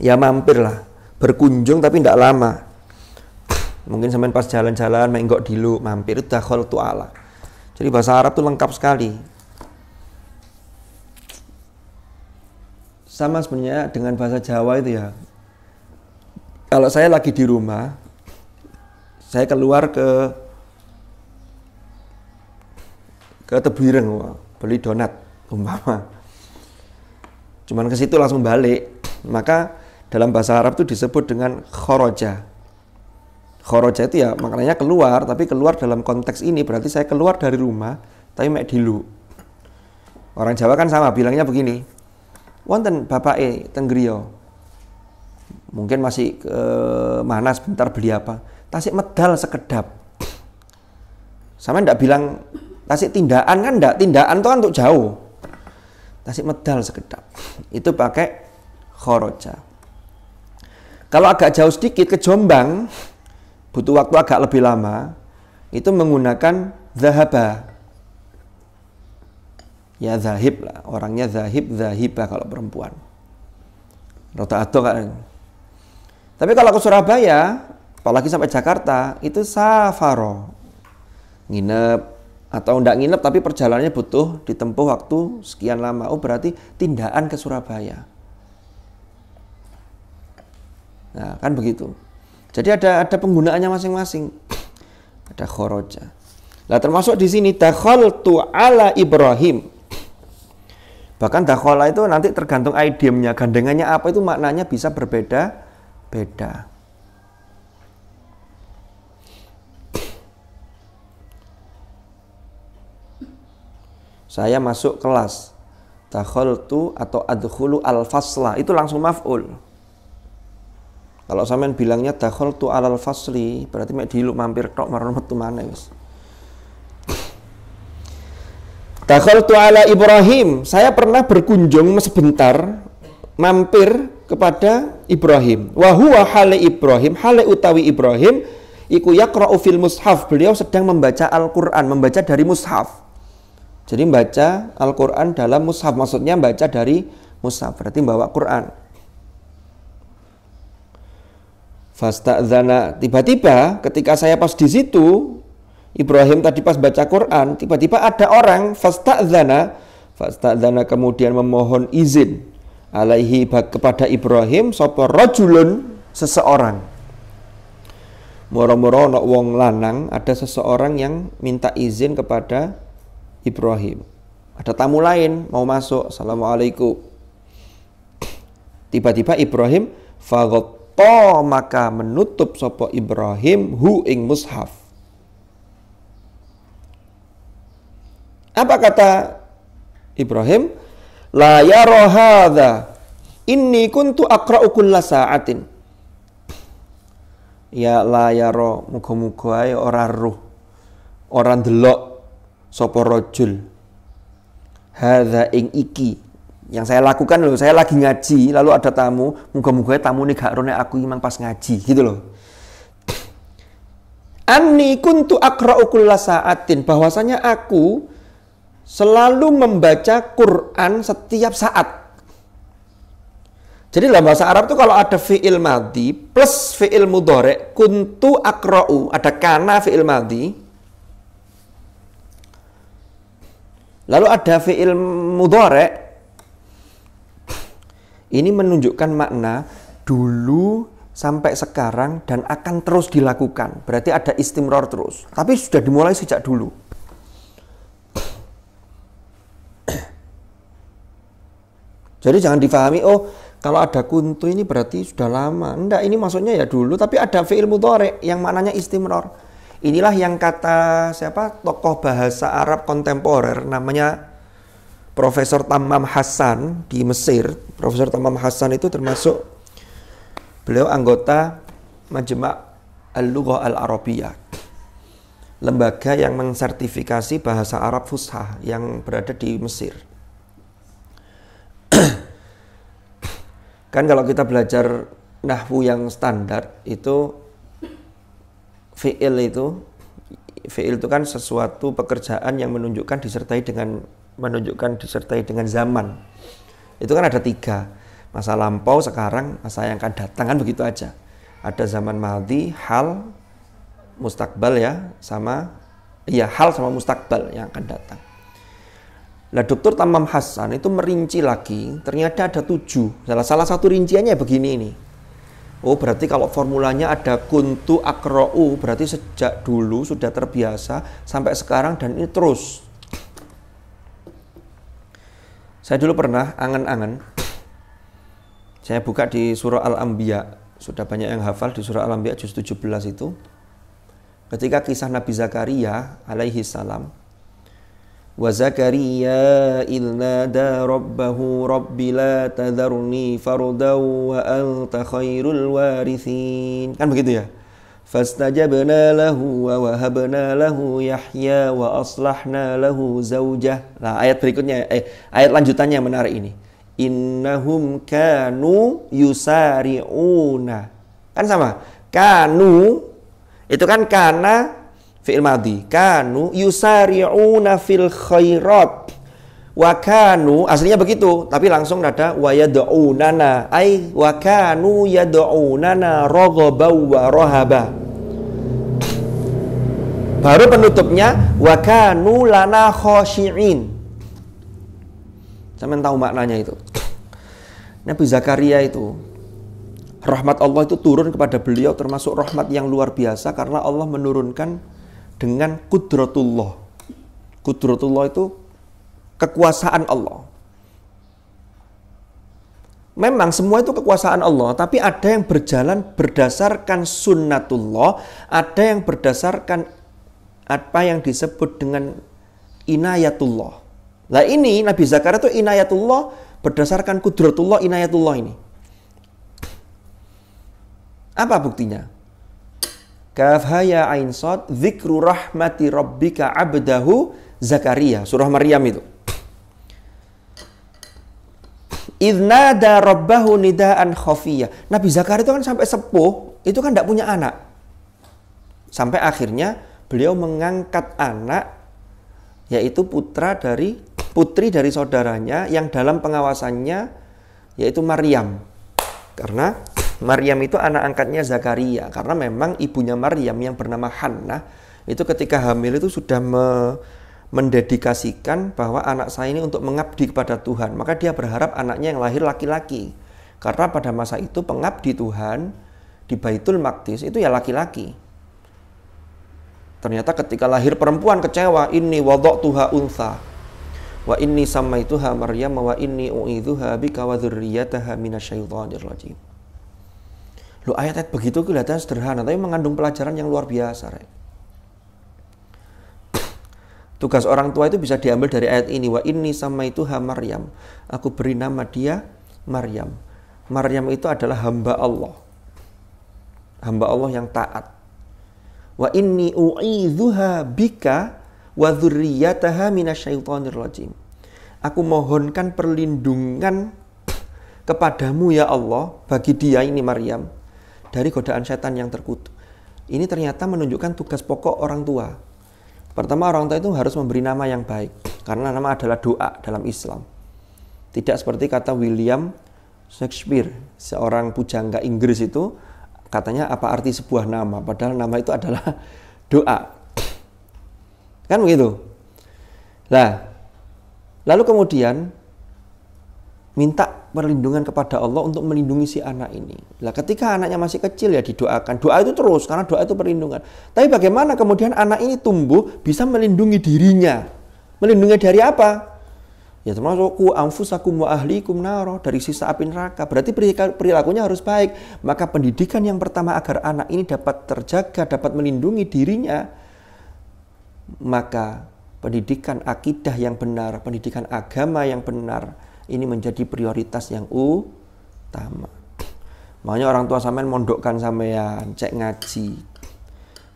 Ya mampirlah Berkunjung tapi tidak lama Mungkin sampai pas jalan-jalan Menggok dulu, mampir itu takhaltu ala jadi bahasa Arab itu lengkap sekali. Sama sebenarnya dengan bahasa Jawa itu ya. Kalau saya lagi di rumah, saya keluar ke ke Tebuireng beli donat umpama. Cuman ke situ langsung balik. Maka dalam bahasa Arab itu disebut dengan khoroja Khoroja itu ya maknanya keluar, tapi keluar dalam konteks ini berarti saya keluar dari rumah, tapi mek dilu. Orang Jawa kan sama bilangnya begini. Wonten bapak e Tenggriyo. Mungkin masih ke eh, mana sebentar beli apa? Tasik medal sekedap. Sama ndak bilang tasik tindakan kan ndak, tindakan itu kan untuk jauh. Tasik medal sekedap. Itu pakai khoroja. Kalau agak jauh sedikit ke Jombang, butuh waktu agak lebih lama itu menggunakan zahaba ya zahib lah orangnya zahib zahiba kalau perempuan rota atau kan tapi kalau ke Surabaya apalagi sampai Jakarta itu safaro nginep atau enggak nginep tapi perjalanannya butuh ditempuh waktu sekian lama oh berarti tindakan ke Surabaya nah kan begitu jadi ada ada penggunaannya masing-masing. Ada khoroja. Nah termasuk di sini tu ala Ibrahim. Bahkan dakhola itu nanti tergantung idiomnya, gandengannya apa itu maknanya bisa berbeda beda. Saya masuk kelas. tu atau adkhulu al-fasla itu langsung maf'ul. Kalau sampean bilangnya dakhol tu alal fasli, berarti mek diluk mampir tok marang metu maneh wis. Dakhol tu ala Ibrahim, saya pernah berkunjung sebentar mampir kepada Ibrahim. Wa huwa hale Ibrahim, hale utawi Ibrahim iku yaqra'u fil mushaf. Beliau sedang membaca Al-Qur'an, membaca dari mushaf. Jadi membaca Al-Qur'an dalam mushaf maksudnya membaca dari mushaf, berarti membawa Qur'an. Fasta'zana tiba-tiba ketika saya pas di situ Ibrahim tadi pas baca Quran tiba-tiba ada orang fasta'zana fasta'zana kemudian memohon izin alaihi kepada Ibrahim sapa rajulun seseorang Moro-moro ana wong lanang ada seseorang yang minta izin kepada Ibrahim. Ada tamu lain mau masuk. Assalamualaikum. Tiba-tiba Ibrahim fagot to maka menutup sopo Ibrahim hu ing mushaf. Apa kata Ibrahim? La ya rohada. inni kuntu akra'u kulla sa'atin. Ya la yaro muga-muga orang ora roh. delok sopo rojul. Hadha ing iki yang saya lakukan loh, saya lagi ngaji, lalu ada tamu, moga-moga tamu nih gak rone aku imang pas ngaji gitu loh. Anni kuntu akro sa'atin. Bahwasanya aku selalu membaca Quran setiap saat. Jadi dalam bahasa Arab itu kalau ada fi'il madhi plus fi'il mudhore kuntu akra'u, ada kana fi'il madhi. Lalu ada fi'il mudhore ini menunjukkan makna dulu sampai sekarang dan akan terus dilakukan. Berarti ada istimror terus. Tapi sudah dimulai sejak dulu. Jadi jangan difahami, oh kalau ada kuntu ini berarti sudah lama. Enggak, ini maksudnya ya dulu, tapi ada fi'il mutore yang maknanya istimror. Inilah yang kata siapa tokoh bahasa Arab kontemporer namanya Profesor Tamam Hasan di Mesir. Profesor Tamam Hasan itu termasuk beliau anggota Majemak Al-Lughah Al-Arabiyah. Lembaga yang mensertifikasi bahasa Arab Fusha yang berada di Mesir. kan kalau kita belajar nahwu yang standar itu fi'il itu fi'il itu kan sesuatu pekerjaan yang menunjukkan disertai dengan menunjukkan disertai dengan zaman. Itu kan ada tiga. Masa lampau, sekarang, masa yang akan datang kan begitu aja. Ada zaman mati, hal, mustakbal ya, sama iya hal sama mustakbal yang akan datang. Nah, Dokter Tamam Hasan itu merinci lagi, ternyata ada tujuh. Salah salah satu rinciannya begini ini Oh, berarti kalau formulanya ada kuntu akro'u, berarti sejak dulu sudah terbiasa sampai sekarang dan ini terus saya dulu pernah angan-angan, saya buka di surah Al-Anbiya, sudah banyak yang hafal di surah Al-Anbiya juz 17 itu. Ketika kisah Nabi Zakaria alaihi salam, wa Zakaria ilnada rabbahu rabbi la tadharni farudaw wa anta khairul warithin. Kan begitu ya? فاستجبنا له ووهبنا له يحيى وأصلحنا له زوجه nah ayat berikutnya eh, ayat lanjutannya yang menarik ini innahum kanu yusari'una kan sama kanu itu kan karena fi'il madhi kanu yusari'una fil khairat wakanu aslinya begitu tapi langsung nada wa nana. ai wakanu nana rogo wa rohaba. baru penutupnya wakanu lana khoshi'in Sampai tahu maknanya itu Nabi Zakaria itu rahmat Allah itu turun kepada beliau termasuk rahmat yang luar biasa karena Allah menurunkan dengan kudratullah kudratullah itu kekuasaan Allah. Memang semua itu kekuasaan Allah, tapi ada yang berjalan berdasarkan sunnatullah, ada yang berdasarkan apa yang disebut dengan inayatullah. Nah ini Nabi Zakaria itu inayatullah berdasarkan kudratullah inayatullah ini. Apa buktinya? Kafhaya ain sad zikru rahmati rabbika abdahu Zakaria, surah Maryam itu. Idnada rabbahu nidaan khafiyah. Nabi Zakaria itu kan sampai sepuh, itu kan tidak punya anak. Sampai akhirnya beliau mengangkat anak, yaitu putra dari putri dari saudaranya yang dalam pengawasannya yaitu Maryam. Karena Maryam itu anak angkatnya Zakaria karena memang ibunya Maryam yang bernama Hannah itu ketika hamil itu sudah me, mendedikasikan bahwa anak saya ini untuk mengabdi kepada Tuhan. Maka dia berharap anaknya yang lahir laki-laki. Karena pada masa itu pengabdi Tuhan di Baitul Maqdis itu ya laki-laki. Ternyata ketika lahir perempuan kecewa, ini wadok tuha unsa. Wa inni samaituha Maryam wa inni u'idhuha bika wa dhurriyataha minasyaitonir rajim. Lu ayat-ayat begitu kelihatan sederhana tapi mengandung pelajaran yang luar biasa, right? Tugas orang tua itu bisa diambil dari ayat ini. Wa ini sama itu ha Maryam. Aku beri nama dia Maryam. Maryam itu adalah hamba Allah. Hamba Allah yang taat. Wa inni u'idzuha bika wa mina minasyaitonir rajim. Aku mohonkan perlindungan kepadamu ya Allah bagi dia ini Maryam dari godaan setan yang terkutuk. Ini ternyata menunjukkan tugas pokok orang tua Pertama orang tua itu harus memberi nama yang baik karena nama adalah doa dalam Islam. Tidak seperti kata William Shakespeare, seorang pujangga Inggris itu katanya apa arti sebuah nama padahal nama itu adalah <laughs> doa. Kan begitu? lah lalu kemudian minta perlindungan kepada Allah untuk melindungi si anak ini. Lah ketika anaknya masih kecil ya didoakan. Doa itu terus karena doa itu perlindungan. Tapi bagaimana kemudian anak ini tumbuh bisa melindungi dirinya? Melindungi dari apa? Ya termasuk ku anfusakum wa ahlikum naro dari sisa api neraka. Berarti perilakunya harus baik. Maka pendidikan yang pertama agar anak ini dapat terjaga, dapat melindungi dirinya, maka pendidikan akidah yang benar, pendidikan agama yang benar, ini menjadi prioritas yang utama. Makanya orang tua sampean mondokkan sampean cek ngaji.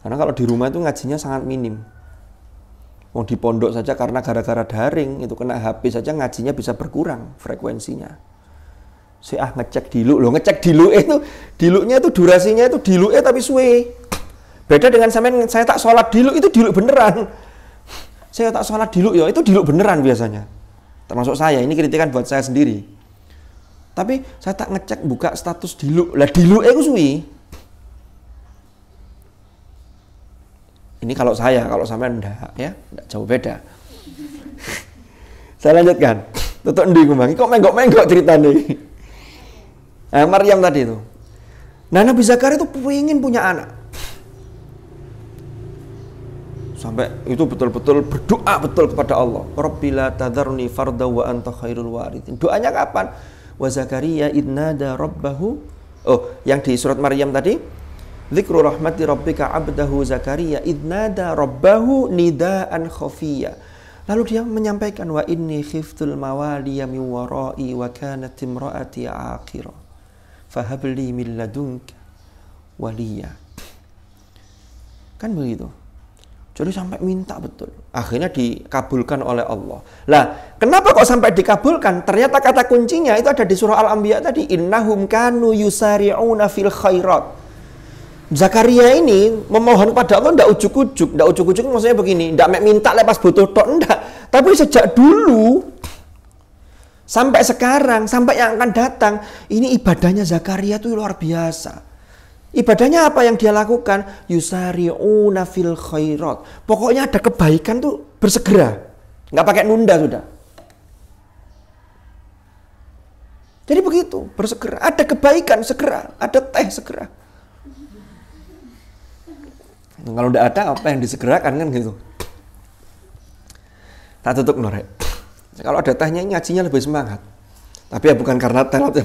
Karena kalau di rumah itu ngajinya sangat minim. Mau di pondok saja karena gara-gara daring itu kena HP saja ngajinya bisa berkurang frekuensinya. Saya ah ngecek dilu lo ngecek dilu itu diluknya itu durasinya itu dilu tapi suwe. Beda dengan sampean saya tak sholat dilu itu dilu beneran. Saya tak sholat dilu ya itu dilu beneran biasanya termasuk saya ini kritikan buat saya sendiri tapi saya tak ngecek buka status dilu lah dilu eh suwi ini kalau saya kalau sampai ndak ya ndak jauh beda <laughs> saya lanjutkan tutup endi kumbang kok menggok-menggok cerita nih <laughs> eh, nah, Maryam tadi itu nana bisa itu ingin punya anak sampai itu betul-betul berdoa betul kepada Allah. Rabbila tadarni farda wa anta khairul Doanya kapan? Wa Zakaria idnada rabbahu. Oh, yang di surat Maryam tadi. Zikru rahmati rabbika abdahu Zakaria idnada rabbahu nidaan khafiyya. Lalu dia menyampaikan wa inni khiftul mawaliya min wara'i wa kanat imra'ati aqira. Fahab li min ladunka waliya. Kan begitu. Jadi sampai minta betul. Akhirnya dikabulkan oleh Allah. Lah, kenapa kok sampai dikabulkan? Ternyata kata kuncinya itu ada di surah Al-Anbiya tadi. Innahum kanu yusari'una fil khairat. Zakaria ini memohon kepada Allah tidak ujuk-ujuk, tidak ujuk-ujuk maksudnya begini, tidak minta lepas butuh tok enggak. Tapi sejak dulu sampai sekarang, sampai yang akan datang, ini ibadahnya Zakaria itu luar biasa. Ibadahnya apa yang dia lakukan? Yusari'una fil khairat. Pokoknya ada kebaikan tuh bersegera. Nggak pakai nunda sudah. Jadi begitu, bersegera. Ada kebaikan segera, ada teh segera. Kalau tidak ada apa yang disegerakan kan gitu. Tak tutup nore. Kalau ada tehnya ngajinya lebih semangat. Tapi ya bukan karena teh, tapi ya,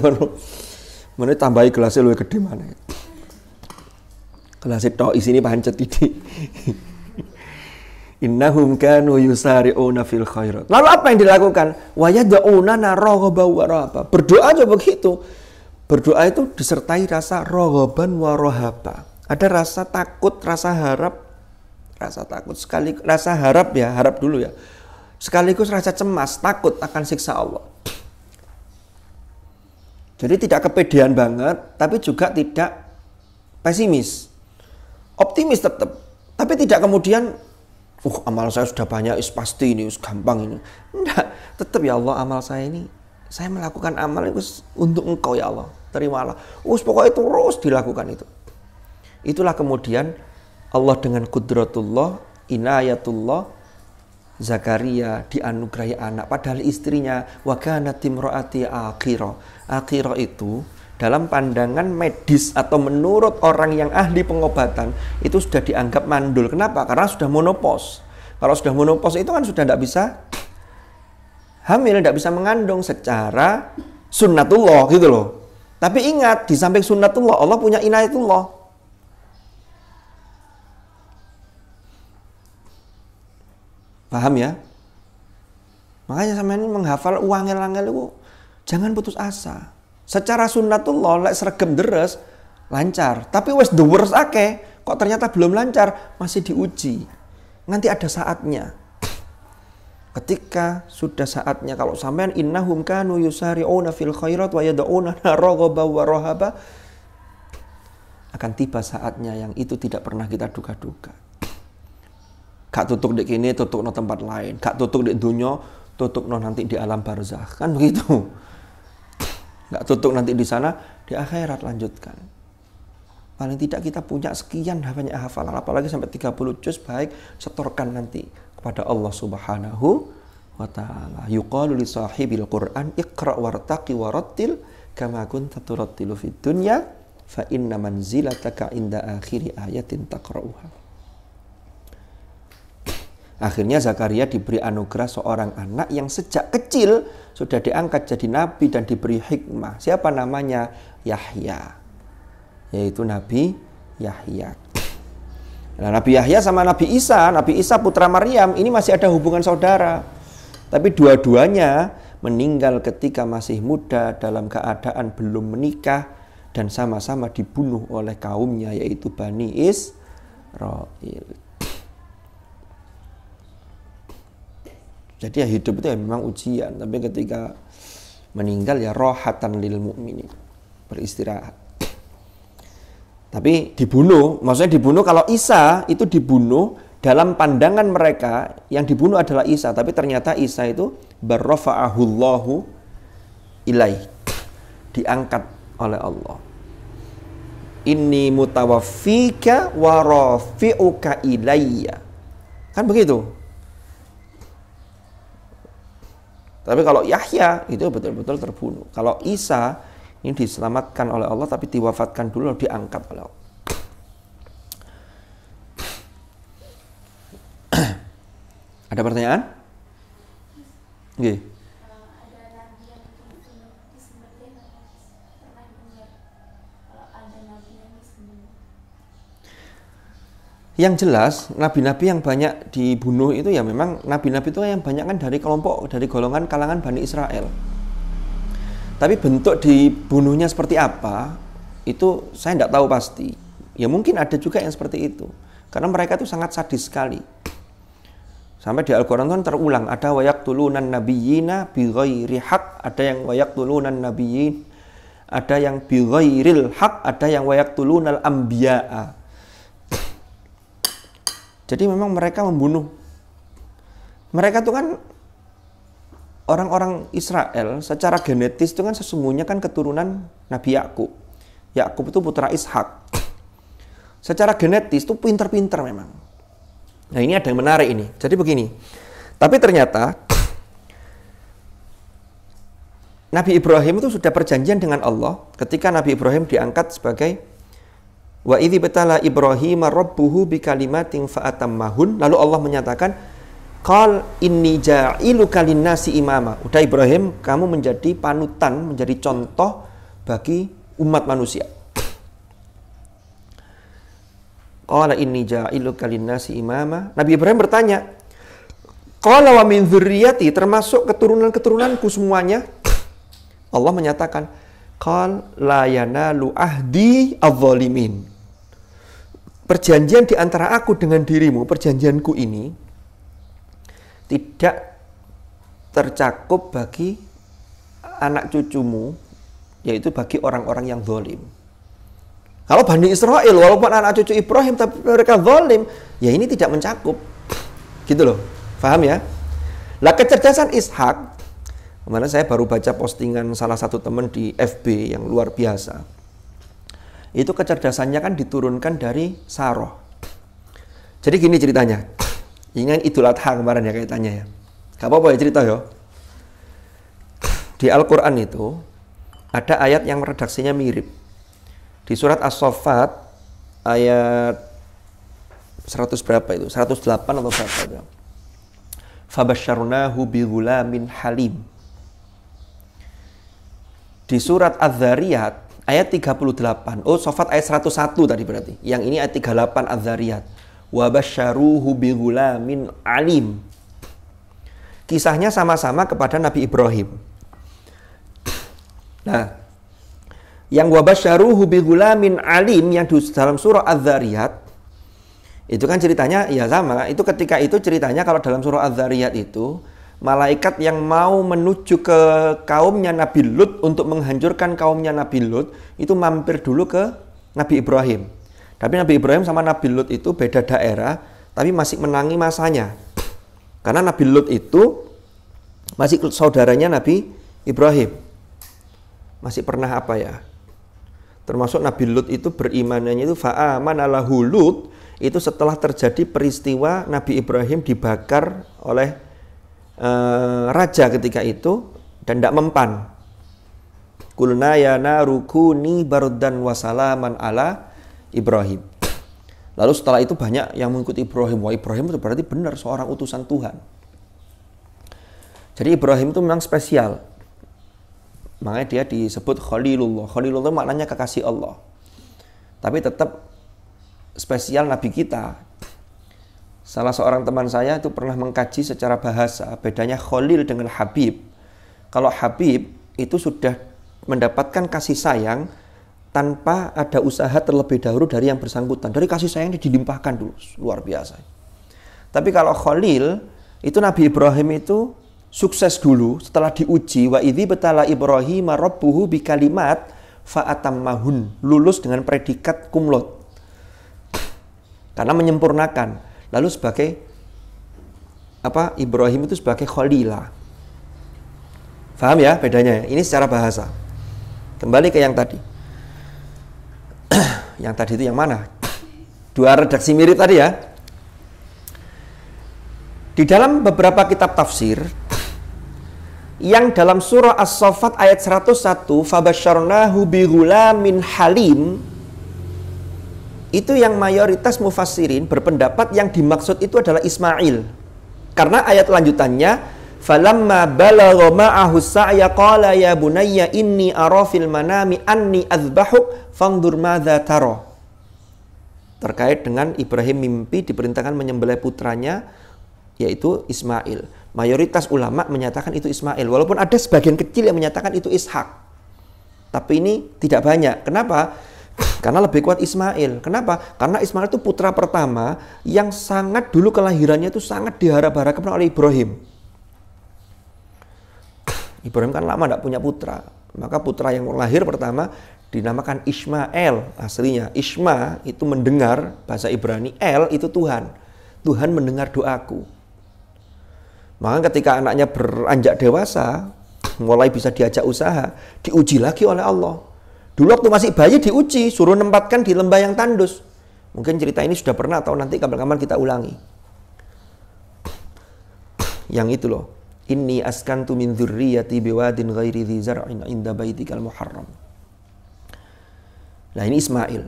menurut tambahi gelasnya lebih gede mana. Gitu. Kalau tahu isi isini bahan titik. Innahum kanu yusari'una fil khairat. Lalu apa yang dilakukan? Wa yad'unana raghaban wa rahaba. Berdoa aja begitu. Berdoa itu disertai rasa raghaban wa rahaba. Ada rasa takut, rasa harap, rasa takut sekali rasa harap ya, harap dulu ya. Sekaligus rasa cemas, takut akan siksa Allah. Jadi tidak kepedean banget, tapi juga tidak pesimis optimis tetap. Tapi tidak kemudian, uh amal saya sudah banyak, is pasti ini, is gampang ini. Enggak, tetap ya Allah amal saya ini, saya melakukan amal itu untuk engkau ya Allah. Terimalah. Us pokoknya terus dilakukan itu. Itulah kemudian Allah dengan kudratullah, inayatullah, Zakaria dianugerahi anak padahal istrinya wakana timroati akhiro akhiro itu dalam pandangan medis atau menurut orang yang ahli pengobatan itu sudah dianggap mandul. Kenapa? Karena sudah monopos. Kalau sudah monopos itu kan sudah tidak bisa hamil, tidak bisa mengandung secara sunnatullah gitu loh. Tapi ingat, di samping sunnatullah, Allah punya inayatullah. Paham ya? Makanya sama ini menghafal uang yang itu jangan putus asa. Secara sunnatullah lek sregem deres lancar, tapi wes the worst akeh kok ternyata belum lancar masih diuji. Nanti ada saatnya. Ketika sudah saatnya kalau sampean innahum kanu yusari'una fil khairat wa yad'una <laughs> raghaba wa rahaba akan tiba saatnya yang itu tidak pernah kita duga-duga. Kak tutup di kini, tutup no tempat lain. Kak tutup di dunia, tutup no nanti di alam barzah. Kan begitu nggak tutup nanti di sana di akhirat lanjutkan paling tidak kita punya sekian banyak hafalan apalagi sampai 30 juz baik setorkan nanti kepada Allah Subhanahu wa taala yuqalu li sahibil Qur'an iqra wartaqi warattil kama kunta turattilu fid dunya fa inna manzilataka inda akhiri ayatin taqra'uha Akhirnya Zakaria diberi anugerah seorang anak yang sejak kecil sudah diangkat jadi nabi dan diberi hikmah. Siapa namanya? Yahya. Yaitu Nabi Yahya. Nah, Nabi Yahya sama Nabi Isa, Nabi Isa putra Maryam ini masih ada hubungan saudara. Tapi dua-duanya meninggal ketika masih muda dalam keadaan belum menikah dan sama-sama dibunuh oleh kaumnya yaitu Bani Israel. Jadi ya hidup itu ya memang ujian, tapi ketika meninggal ya rohatan lil mukminin beristirahat. Tapi dibunuh, maksudnya dibunuh kalau Isa itu dibunuh dalam pandangan mereka yang dibunuh adalah Isa, tapi ternyata Isa itu barrafa'ahullahu ilaih. Diangkat oleh Allah. Ini mutawafika wa rafi'uka ilayya. Kan begitu? Tapi kalau Yahya itu betul-betul terbunuh. Kalau Isa ini diselamatkan oleh Allah tapi diwafatkan dulu diangkat oleh Allah. <clears throat> Ada pertanyaan? Nggih. Okay. yang jelas nabi-nabi yang banyak dibunuh itu ya memang nabi-nabi itu yang banyak kan dari kelompok dari golongan kalangan Bani Israel tapi bentuk dibunuhnya seperti apa itu saya tidak tahu pasti ya mungkin ada juga yang seperti itu karena mereka itu sangat sadis sekali sampai di Al-Quran itu kan terulang ada wayak tulunan nabiyina bighairi hak ada yang wayak tulunan nabiyin ada yang bighairil hak ada yang wayak tulunal ambiya'a jadi memang mereka membunuh. Mereka tuh kan orang-orang Israel secara genetis itu kan sesungguhnya kan keturunan Nabi Yakub. Yakub itu putra Ishak. Secara genetis itu pinter-pinter memang. Nah ini ada yang menarik ini. Jadi begini, tapi ternyata Nabi Ibrahim itu sudah perjanjian dengan Allah ketika Nabi Ibrahim diangkat sebagai Wa idhi betala Ibrahim rabbuhu bi kalimatin fa'atammahun. Lalu Allah menyatakan, Qal inni ja'ilu kalinnasi imama. Udah Ibrahim, kamu menjadi panutan, menjadi contoh bagi umat manusia. Qala inni ja'ilu kalinnasi imama. Nabi Ibrahim bertanya, Qala wa min dzurriyyati termasuk keturunan-keturunanku semuanya. Allah menyatakan, Qal la yanalu ahdi adzalimin perjanjian di antara aku dengan dirimu, perjanjianku ini tidak tercakup bagi anak cucumu, yaitu bagi orang-orang yang zolim. Kalau Bani Israel, walaupun anak cucu Ibrahim, tapi mereka zolim, ya ini tidak mencakup. Gitu loh, paham ya? Lah kecerdasan Ishak, kemarin saya baru baca postingan salah satu teman di FB yang luar biasa itu kecerdasannya kan diturunkan dari saroh. Jadi gini ceritanya. Ingat Idul Adha kemarin ya kaitannya ya. Gak apa-apa ya cerita ya. Di Al-Quran itu ada ayat yang redaksinya mirip. Di surat as sofat ayat 100 berapa itu? 108 atau berapa itu? Fabasyarnahu bihulamin halim. Di surat Az-Zariyat ayat 38. Oh, sofat ayat 101 tadi berarti. Yang ini ayat 38 Az-Zariyat. Wa basyaruhu bighulamin alim. Kisahnya sama-sama kepada Nabi Ibrahim. Nah, yang wabasyaruhu bighulamin alim yang dalam surah Az-Zariyat itu kan ceritanya ya sama. Itu ketika itu ceritanya kalau dalam surah Az-Zariyat itu malaikat yang mau menuju ke kaumnya Nabi Lut untuk menghancurkan kaumnya Nabi Lut itu mampir dulu ke Nabi Ibrahim. Tapi Nabi Ibrahim sama Nabi Lut itu beda daerah, tapi masih menangi masanya. Karena Nabi Lut itu masih saudaranya Nabi Ibrahim. Masih pernah apa ya? Termasuk Nabi Lut itu berimanannya itu fa'aman ala Lut itu setelah terjadi peristiwa Nabi Ibrahim dibakar oleh Eh, raja ketika itu dan tidak mempan. Kulna ya narukuni barudan wasalaman ala Ibrahim. Lalu setelah itu banyak yang mengikuti Ibrahim. Wah Ibrahim itu berarti benar seorang utusan Tuhan. Jadi Ibrahim itu memang spesial. Makanya dia disebut Khalilullah. Khalilullah maknanya kekasih Allah. Tapi tetap spesial Nabi kita. Salah seorang teman saya itu pernah mengkaji secara bahasa bedanya Khalil dengan Habib. Kalau Habib itu sudah mendapatkan kasih sayang tanpa ada usaha terlebih dahulu dari yang bersangkutan. Dari kasih sayang dilimpahkan dulu, luar biasa. Tapi kalau Khalil itu Nabi Ibrahim itu sukses dulu setelah diuji wa idzi betala Ibrahim rabbuhu bi kalimat fa'atammahun lulus dengan predikat kumlot karena menyempurnakan Lalu sebagai apa Ibrahim itu sebagai Khalila paham ya bedanya? Ini secara bahasa. Kembali ke yang tadi. <clears throat> yang tadi itu yang mana? Dua redaksi mirip tadi ya. Di dalam beberapa kitab tafsir yang dalam surah As-Saffat ayat 101 fabasyarnahu bi min halim itu yang mayoritas mufassirin berpendapat yang dimaksud itu adalah Ismail. Karena ayat lanjutannya falamma balagha ma'ahu sa'ya qala ya bunayya inni ara manami anni azbahuk fandur madza taro. Terkait dengan Ibrahim mimpi diperintahkan menyembelih putranya yaitu Ismail. Mayoritas ulama menyatakan itu Ismail walaupun ada sebagian kecil yang menyatakan itu Ishak. Tapi ini tidak banyak. Kenapa? Karena lebih kuat Ismail. Kenapa? Karena Ismail itu putra pertama yang sangat dulu kelahirannya itu sangat diharap-harapkan oleh Ibrahim. Ibrahim kan lama tidak punya putra. Maka putra yang lahir pertama dinamakan Ismail aslinya. Isma itu mendengar bahasa Ibrani, El itu Tuhan. Tuhan mendengar doaku. Maka ketika anaknya beranjak dewasa, mulai bisa diajak usaha, diuji lagi oleh Allah. Dulu waktu masih bayi diuji, suruh nempatkan di lembah yang tandus. Mungkin cerita ini sudah pernah atau nanti kapan-kapan kita ulangi. Yang itu loh. Ini askantu min zurriyati biwadin ghairi dzi inda baitikal muharram. Nah ini Ismail.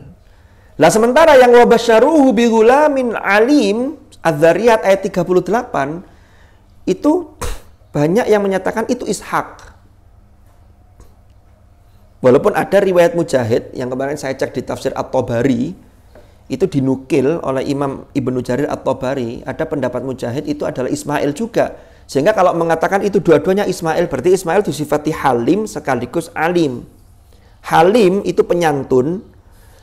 Lah sementara yang wabasyaruhu bi ghulamin alim Adzariyat ayat 38 itu banyak yang menyatakan itu Ishak. Walaupun ada riwayat Mujahid yang kemarin saya cek di tafsir At-Tabari itu dinukil oleh Imam Ibnu Jarir At-Tabari, ada pendapat Mujahid itu adalah Ismail juga. Sehingga kalau mengatakan itu dua-duanya Ismail, berarti Ismail disifati halim sekaligus alim. Halim itu penyantun,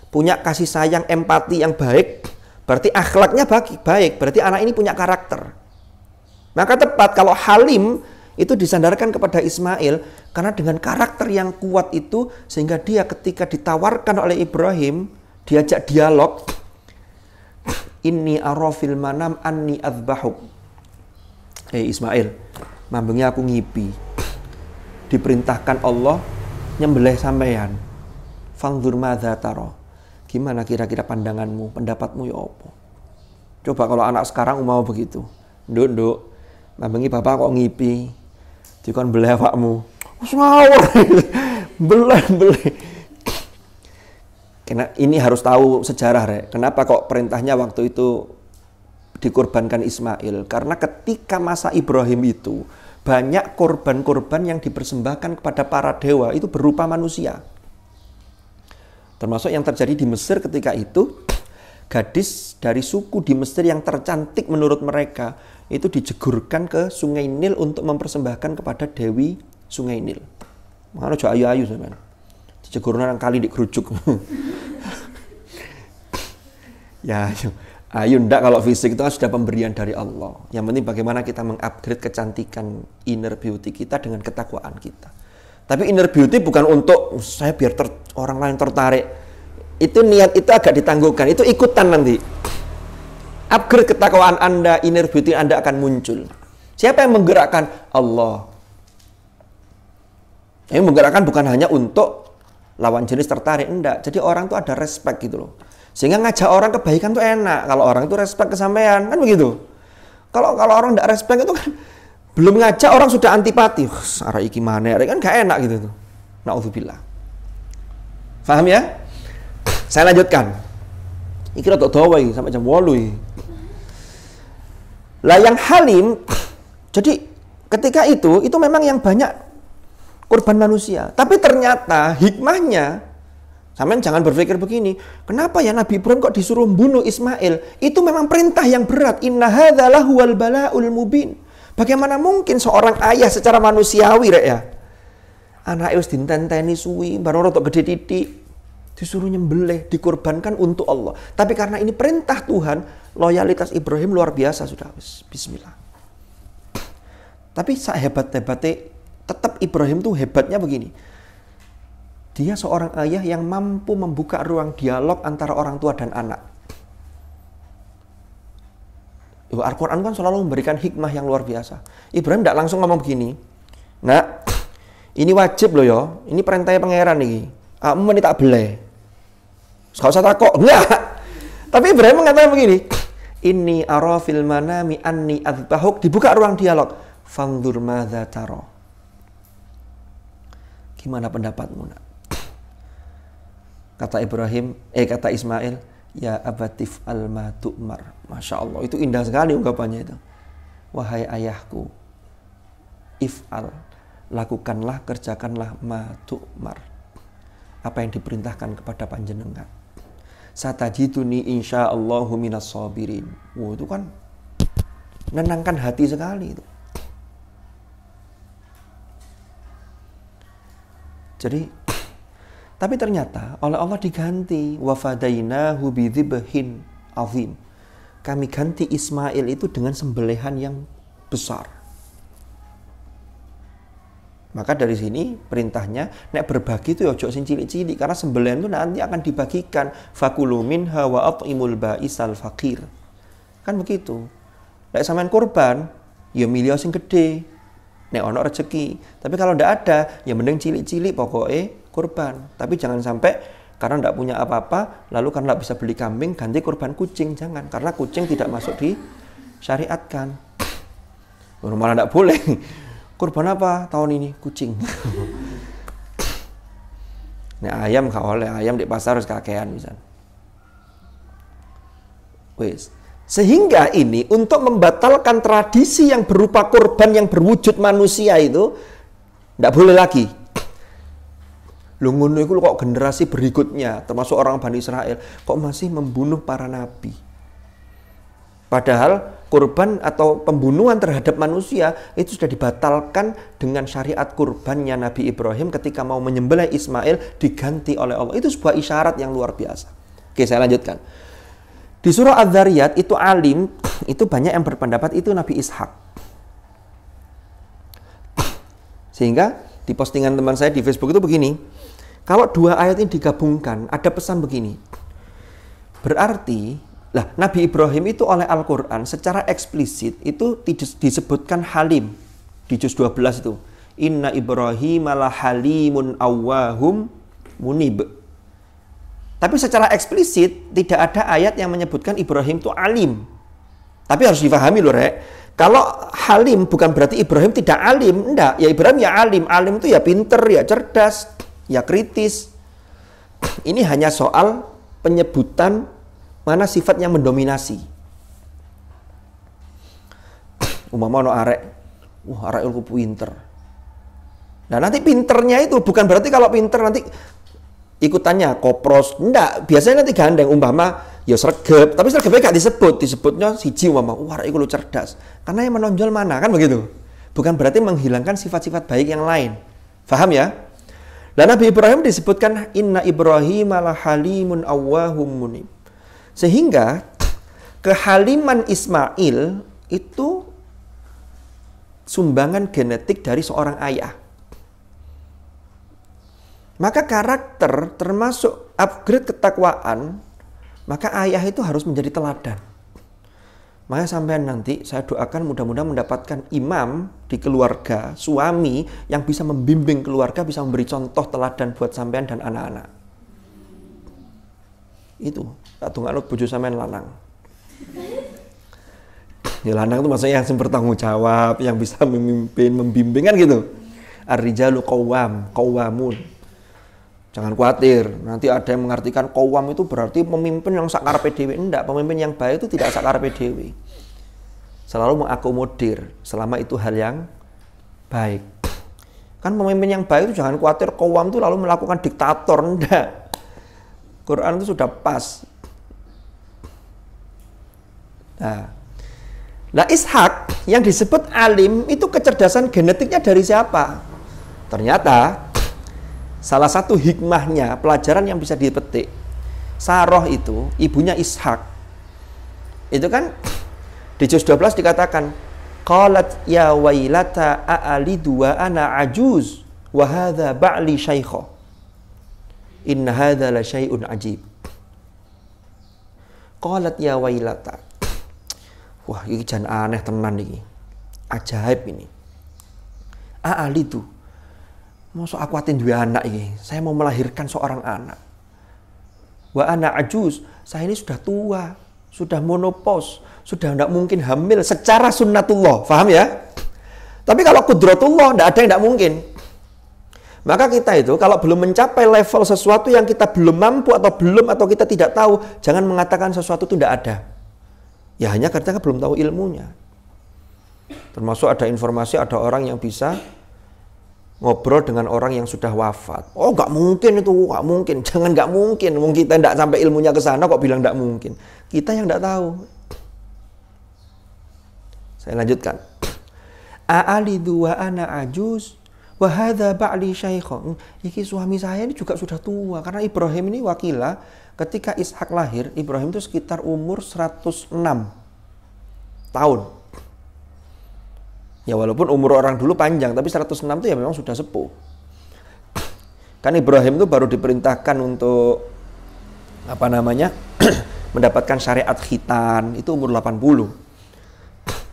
punya kasih sayang, empati yang baik, berarti akhlaknya baik, berarti anak ini punya karakter. Maka tepat kalau halim itu disandarkan kepada Ismail karena dengan karakter yang kuat itu sehingga dia ketika ditawarkan oleh Ibrahim diajak dialog ini arafil manam anni azbahuk Hei Ismail, mambengnya aku ngipi. Diperintahkan Allah nyembelih sampean. Fangdur madza taro. Gimana kira-kira pandanganmu, pendapatmu ya apa Coba kalau anak sekarang mau begitu. Nduk, nduk. Mambengi bapak kok ngipi dikon beli awakmu wis ngawur beleh <laughs> beli kena ini harus tahu sejarah rek kenapa kok perintahnya waktu itu dikorbankan Ismail karena ketika masa Ibrahim itu banyak korban-korban yang dipersembahkan kepada para dewa itu berupa manusia termasuk yang terjadi di Mesir ketika itu <tsk> gadis dari suku di Mesir yang tercantik menurut mereka itu dijegurkan ke Sungai Nil untuk mempersembahkan kepada Dewi Sungai Nil. Mana aja ayu-ayu sampean. Dijegurkan orang kali dikerucuk. <laughs> ya, ayo. Ayu ndak kalau fisik itu kan sudah pemberian dari Allah. Yang penting bagaimana kita mengupgrade kecantikan inner beauty kita dengan ketakwaan kita. Tapi inner beauty bukan untuk saya biar orang lain tertarik. Itu niat itu agak ditangguhkan. Itu ikutan nanti upgrade ketakwaan Anda, inner beauty Anda akan muncul. Siapa yang menggerakkan? Allah. Ini menggerakkan bukan hanya untuk lawan jenis tertarik, enggak. Jadi orang itu ada respect gitu loh. Sehingga ngajak orang kebaikan tuh enak. Kalau orang itu respect kesampaian, kan begitu. Kalau kalau orang enggak respect itu kan <laughs> belum ngajak orang sudah antipati. Arah iki mana? Kan gak enak gitu tuh. Nauzubillah. Faham ya? Saya lanjutkan. Iki rada dawa iki sampai jam 8 iki. Lah yang halim jadi ketika itu itu memang yang banyak korban manusia. Tapi ternyata hikmahnya Sampean jangan berpikir begini, kenapa ya Nabi Ibrahim kok disuruh bunuh Ismail? Itu memang perintah yang berat. Inna hadzalah wal balaul mubin. Bagaimana mungkin seorang ayah secara manusiawi rek ya? Anak wis dintenteni suwi, baru rotok gede titik disuruh nyembelih, dikorbankan untuk Allah. Tapi karena ini perintah Tuhan, loyalitas Ibrahim luar biasa sudah. Bismillah. Tapi hebat hebatnya tetap Ibrahim tuh hebatnya begini. Dia seorang ayah yang mampu membuka ruang dialog antara orang tua dan anak. Al-Quran kan selalu memberikan hikmah yang luar biasa. Ibrahim tidak langsung ngomong begini, nah ini wajib loh ya. Ini perintahnya pangeran nih. Kamu ini tak boleh. Gak usah takut. Enggak. Tapi Ibrahim mengatakan begini. Ini arafil manami anni adbahuk. Dibuka ruang dialog. Fandur madha taro. Gimana pendapatmu nak? Kata Ibrahim, eh kata Ismail, ya abatif al tu'mar. Masya Allah, itu indah sekali ungkapannya itu. Wahai ayahku, if'al, lakukanlah, kerjakanlah ma tu'mar. Apa yang diperintahkan kepada panjenengan satajiduni Allahu minas sabirin. Wow, oh, itu kan menenangkan hati sekali itu. Jadi tapi ternyata oleh Allah diganti wafadainahu bidzibhin azim. Kami ganti Ismail itu dengan sembelihan yang besar. Maka dari sini perintahnya nek berbagi itu ya ojo sing cilik-cilik karena sembelian itu nanti akan dibagikan fakulumin hawa imul ba'isal fakir. Kan begitu. Nek sampean kurban, ya milih sing gede. Nek ono rezeki. Tapi kalau ndak ada, ya mending cilik-cilik pokoknya kurban. Tapi jangan sampai karena ndak punya apa-apa, lalu karena ndak bisa beli kambing ganti kurban kucing, jangan. Karena kucing tidak masuk di syariatkan. Malah ndak boleh kurban apa tahun ini kucing <laughs> nah ayam gak oleh ayam di pasar harus kakean misal wes sehingga ini untuk membatalkan tradisi yang berupa korban yang berwujud manusia itu tidak boleh lagi. Lungun itu kok generasi berikutnya termasuk orang Bani Israel kok masih membunuh para nabi. Padahal kurban atau pembunuhan terhadap manusia itu sudah dibatalkan dengan syariat kurbannya Nabi Ibrahim ketika mau menyembelih Ismail diganti oleh Allah. Itu sebuah isyarat yang luar biasa. Oke, saya lanjutkan. Di surah Az-Zariyat itu alim, <clears throat> itu banyak yang berpendapat itu Nabi Ishak. <clears throat> Sehingga di postingan teman saya di Facebook itu begini, kalau dua ayat ini digabungkan, ada pesan begini. Berarti lah, Nabi Ibrahim itu oleh Al-Quran secara eksplisit itu disebutkan halim di juz 12 itu. Inna Ibrahim ala halimun awahum munib. Tapi secara eksplisit tidak ada ayat yang menyebutkan Ibrahim itu alim. Tapi harus difahami loh, Rek. Kalau halim bukan berarti Ibrahim tidak alim, enggak. Ya Ibrahim ya alim, alim itu ya pinter, ya cerdas, ya kritis. <clears throat> Ini hanya soal penyebutan Mana sifat yang mendominasi? Umama no arek. Wah, arek ku pinter. Nah, nanti pinternya itu bukan berarti kalau pinter nanti ikutannya kopros. Enggak, biasanya nanti gandeng umpama ya sergap, tapi sergepnya gak disebut, disebutnya siji umpama wah arek lu cerdas. Karena yang menonjol mana kan begitu. Bukan berarti menghilangkan sifat-sifat baik yang lain. Faham ya? Dan Nabi Ibrahim disebutkan inna Ibrahim ala halimun awwahum munib. Sehingga kehaliman Ismail itu sumbangan genetik dari seorang ayah. Maka karakter termasuk upgrade ketakwaan, maka ayah itu harus menjadi teladan. maka sampai nanti saya doakan mudah-mudahan mendapatkan imam di keluarga, suami yang bisa membimbing keluarga, bisa memberi contoh teladan buat sampean dan anak-anak. Itu tak dongakno bojo sampean lanang ya lanang itu maksudnya yang bertanggung jawab yang bisa memimpin membimbing kan gitu Arrijalu kawam kawamun, jangan khawatir nanti ada yang mengartikan kawam itu berarti pemimpin yang sakar PDW enggak pemimpin yang baik itu tidak sakar PDW selalu mengakomodir selama itu hal yang baik kan pemimpin yang baik itu jangan khawatir kawam itu lalu melakukan diktator enggak Quran itu sudah pas Nah, nah Ishak yang disebut alim itu kecerdasan genetiknya dari siapa? Ternyata salah satu hikmahnya pelajaran yang bisa dipetik Saroh itu ibunya Ishak itu kan di Juz 12 dikatakan qalat ya wailata aali dua ana ajuz wa hadza ba'li syaikha in hadza la syai'un ajib qalat ya wailata wah ini jangan aneh tenan ini ajaib ini aal ah, itu Masa aku atin dua anak ini, saya mau melahirkan seorang anak. Wah, anak ajus, saya ini sudah tua, sudah monopos, sudah tidak mungkin hamil secara sunnatullah, paham ya? Tapi kalau kudratullah, tidak ada yang tidak mungkin. Maka kita itu kalau belum mencapai level sesuatu yang kita belum mampu atau belum atau kita tidak tahu, jangan mengatakan sesuatu itu tidak ada. Ya hanya karena belum tahu ilmunya. Termasuk ada informasi ada orang yang bisa ngobrol dengan orang yang sudah wafat. Oh, nggak mungkin itu, nggak mungkin. <laughs> Jangan nggak mungkin. Mungkin kita nggak sampai ilmunya ke sana kok bilang nggak mungkin. Kita yang nggak tahu. Saya lanjutkan. <clears throat> Aali dua anak ajus wahada ba'li syaikho. Iki suami saya ini juga sudah tua karena Ibrahim ini wakila ketika Ishak lahir, Ibrahim itu sekitar umur 106 tahun. Ya walaupun umur orang dulu panjang, tapi 106 itu ya memang sudah sepuh. Kan Ibrahim itu baru diperintahkan untuk apa namanya? <clears throat> mendapatkan syariat khitan itu umur 80.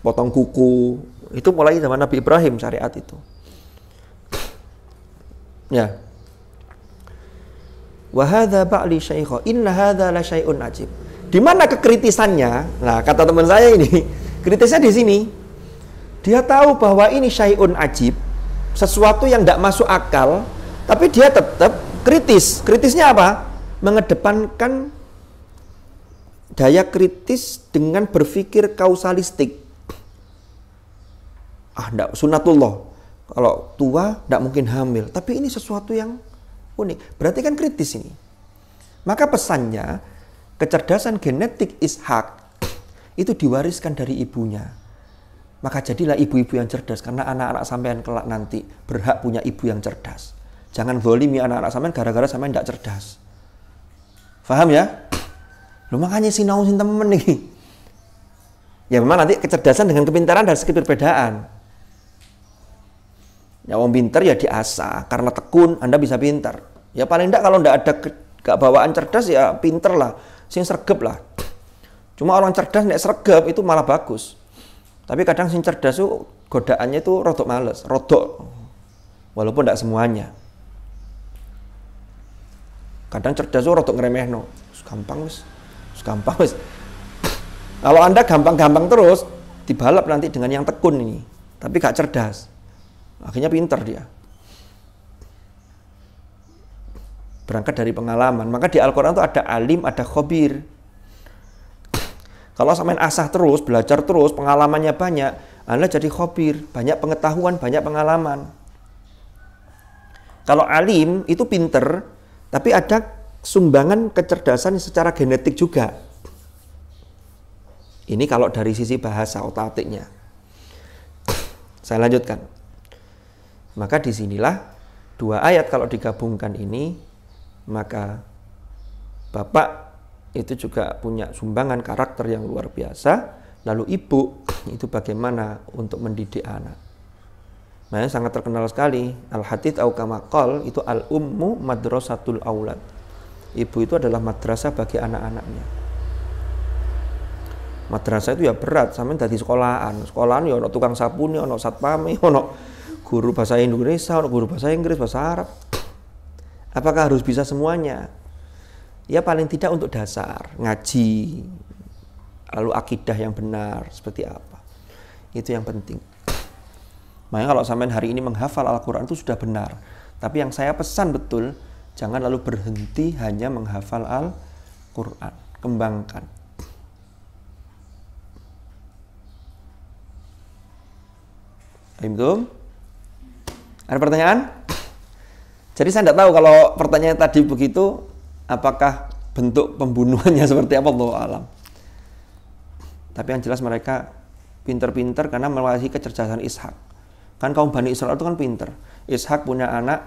Potong kuku, itu mulai zaman Nabi Ibrahim syariat itu. Ya, Wahada ba'li syaikha. Inna hadha la syai'un ajib. Di mana kekritisannya? Nah, kata teman saya ini, <laughs> kritisnya di sini. Dia tahu bahwa ini syai'un ajib, sesuatu yang tidak masuk akal, tapi dia tetap kritis. Kritisnya apa? Mengedepankan daya kritis dengan berpikir kausalistik. Ah, enggak, sunatullah. Kalau tua, tidak mungkin hamil. Tapi ini sesuatu yang unik. Berarti kan kritis ini. Maka pesannya, kecerdasan genetik Ishak itu diwariskan dari ibunya. Maka jadilah ibu-ibu yang cerdas karena anak-anak sampean kelak nanti berhak punya ibu yang cerdas. Jangan zolimi anak-anak sampean gara-gara sampean tidak cerdas. Faham ya? Lu makanya sinau sin temen nih. Ya memang nanti kecerdasan dengan kepintaran dari sedikit perbedaan. Ya wong pinter ya diasah, karena tekun Anda bisa pinter. Ya paling enggak kalau enggak ada gak bawaan cerdas ya pinter lah, sing sergap lah. Cuma orang cerdas nek sergap itu malah bagus. Tapi kadang sing cerdas itu godaannya itu rodok males, rodok. Walaupun enggak semuanya. Kadang cerdas itu rodok ngremehno. Gampang wis. Gampang wis. Kalau Anda gampang-gampang terus dibalap nanti dengan yang tekun ini, tapi gak cerdas. Akhirnya pinter dia. Berangkat dari pengalaman. Maka di Al-Quran itu ada alim, ada khobir. Kalau samain asah terus, belajar terus, pengalamannya banyak, Anda jadi khobir. Banyak pengetahuan, banyak pengalaman. Kalau alim itu pinter, tapi ada sumbangan kecerdasan secara genetik juga. Ini kalau dari sisi bahasa otaknya. Saya lanjutkan. Maka disinilah dua ayat kalau digabungkan ini maka bapak itu juga punya sumbangan karakter yang luar biasa lalu ibu <clears throat> itu bagaimana untuk mendidik anak makanya nah, sangat terkenal sekali al hatid au kamakol itu al ummu madrasatul aulad ibu itu adalah madrasah bagi anak-anaknya madrasah itu ya berat sampai dari sekolahan sekolahan ya ono tukang sapu nih ono satpam <laughs> ono guru bahasa Indonesia, guru bahasa Inggris, bahasa Arab. Apakah harus bisa semuanya? Ya paling tidak untuk dasar, ngaji, lalu akidah yang benar seperti apa. Itu yang penting. Makanya kalau sampai hari ini menghafal Al-Quran itu sudah benar. Tapi yang saya pesan betul, jangan lalu berhenti hanya menghafal Al-Quran. Kembangkan. Fahim ada pertanyaan? Jadi saya tidak tahu kalau pertanyaan tadi begitu, apakah bentuk pembunuhannya <laughs> seperti apa Allah alam. Tapi yang jelas mereka pinter-pinter karena melalui kecerdasan Ishak. Kan kaum Bani Israel itu kan pinter. Ishak punya anak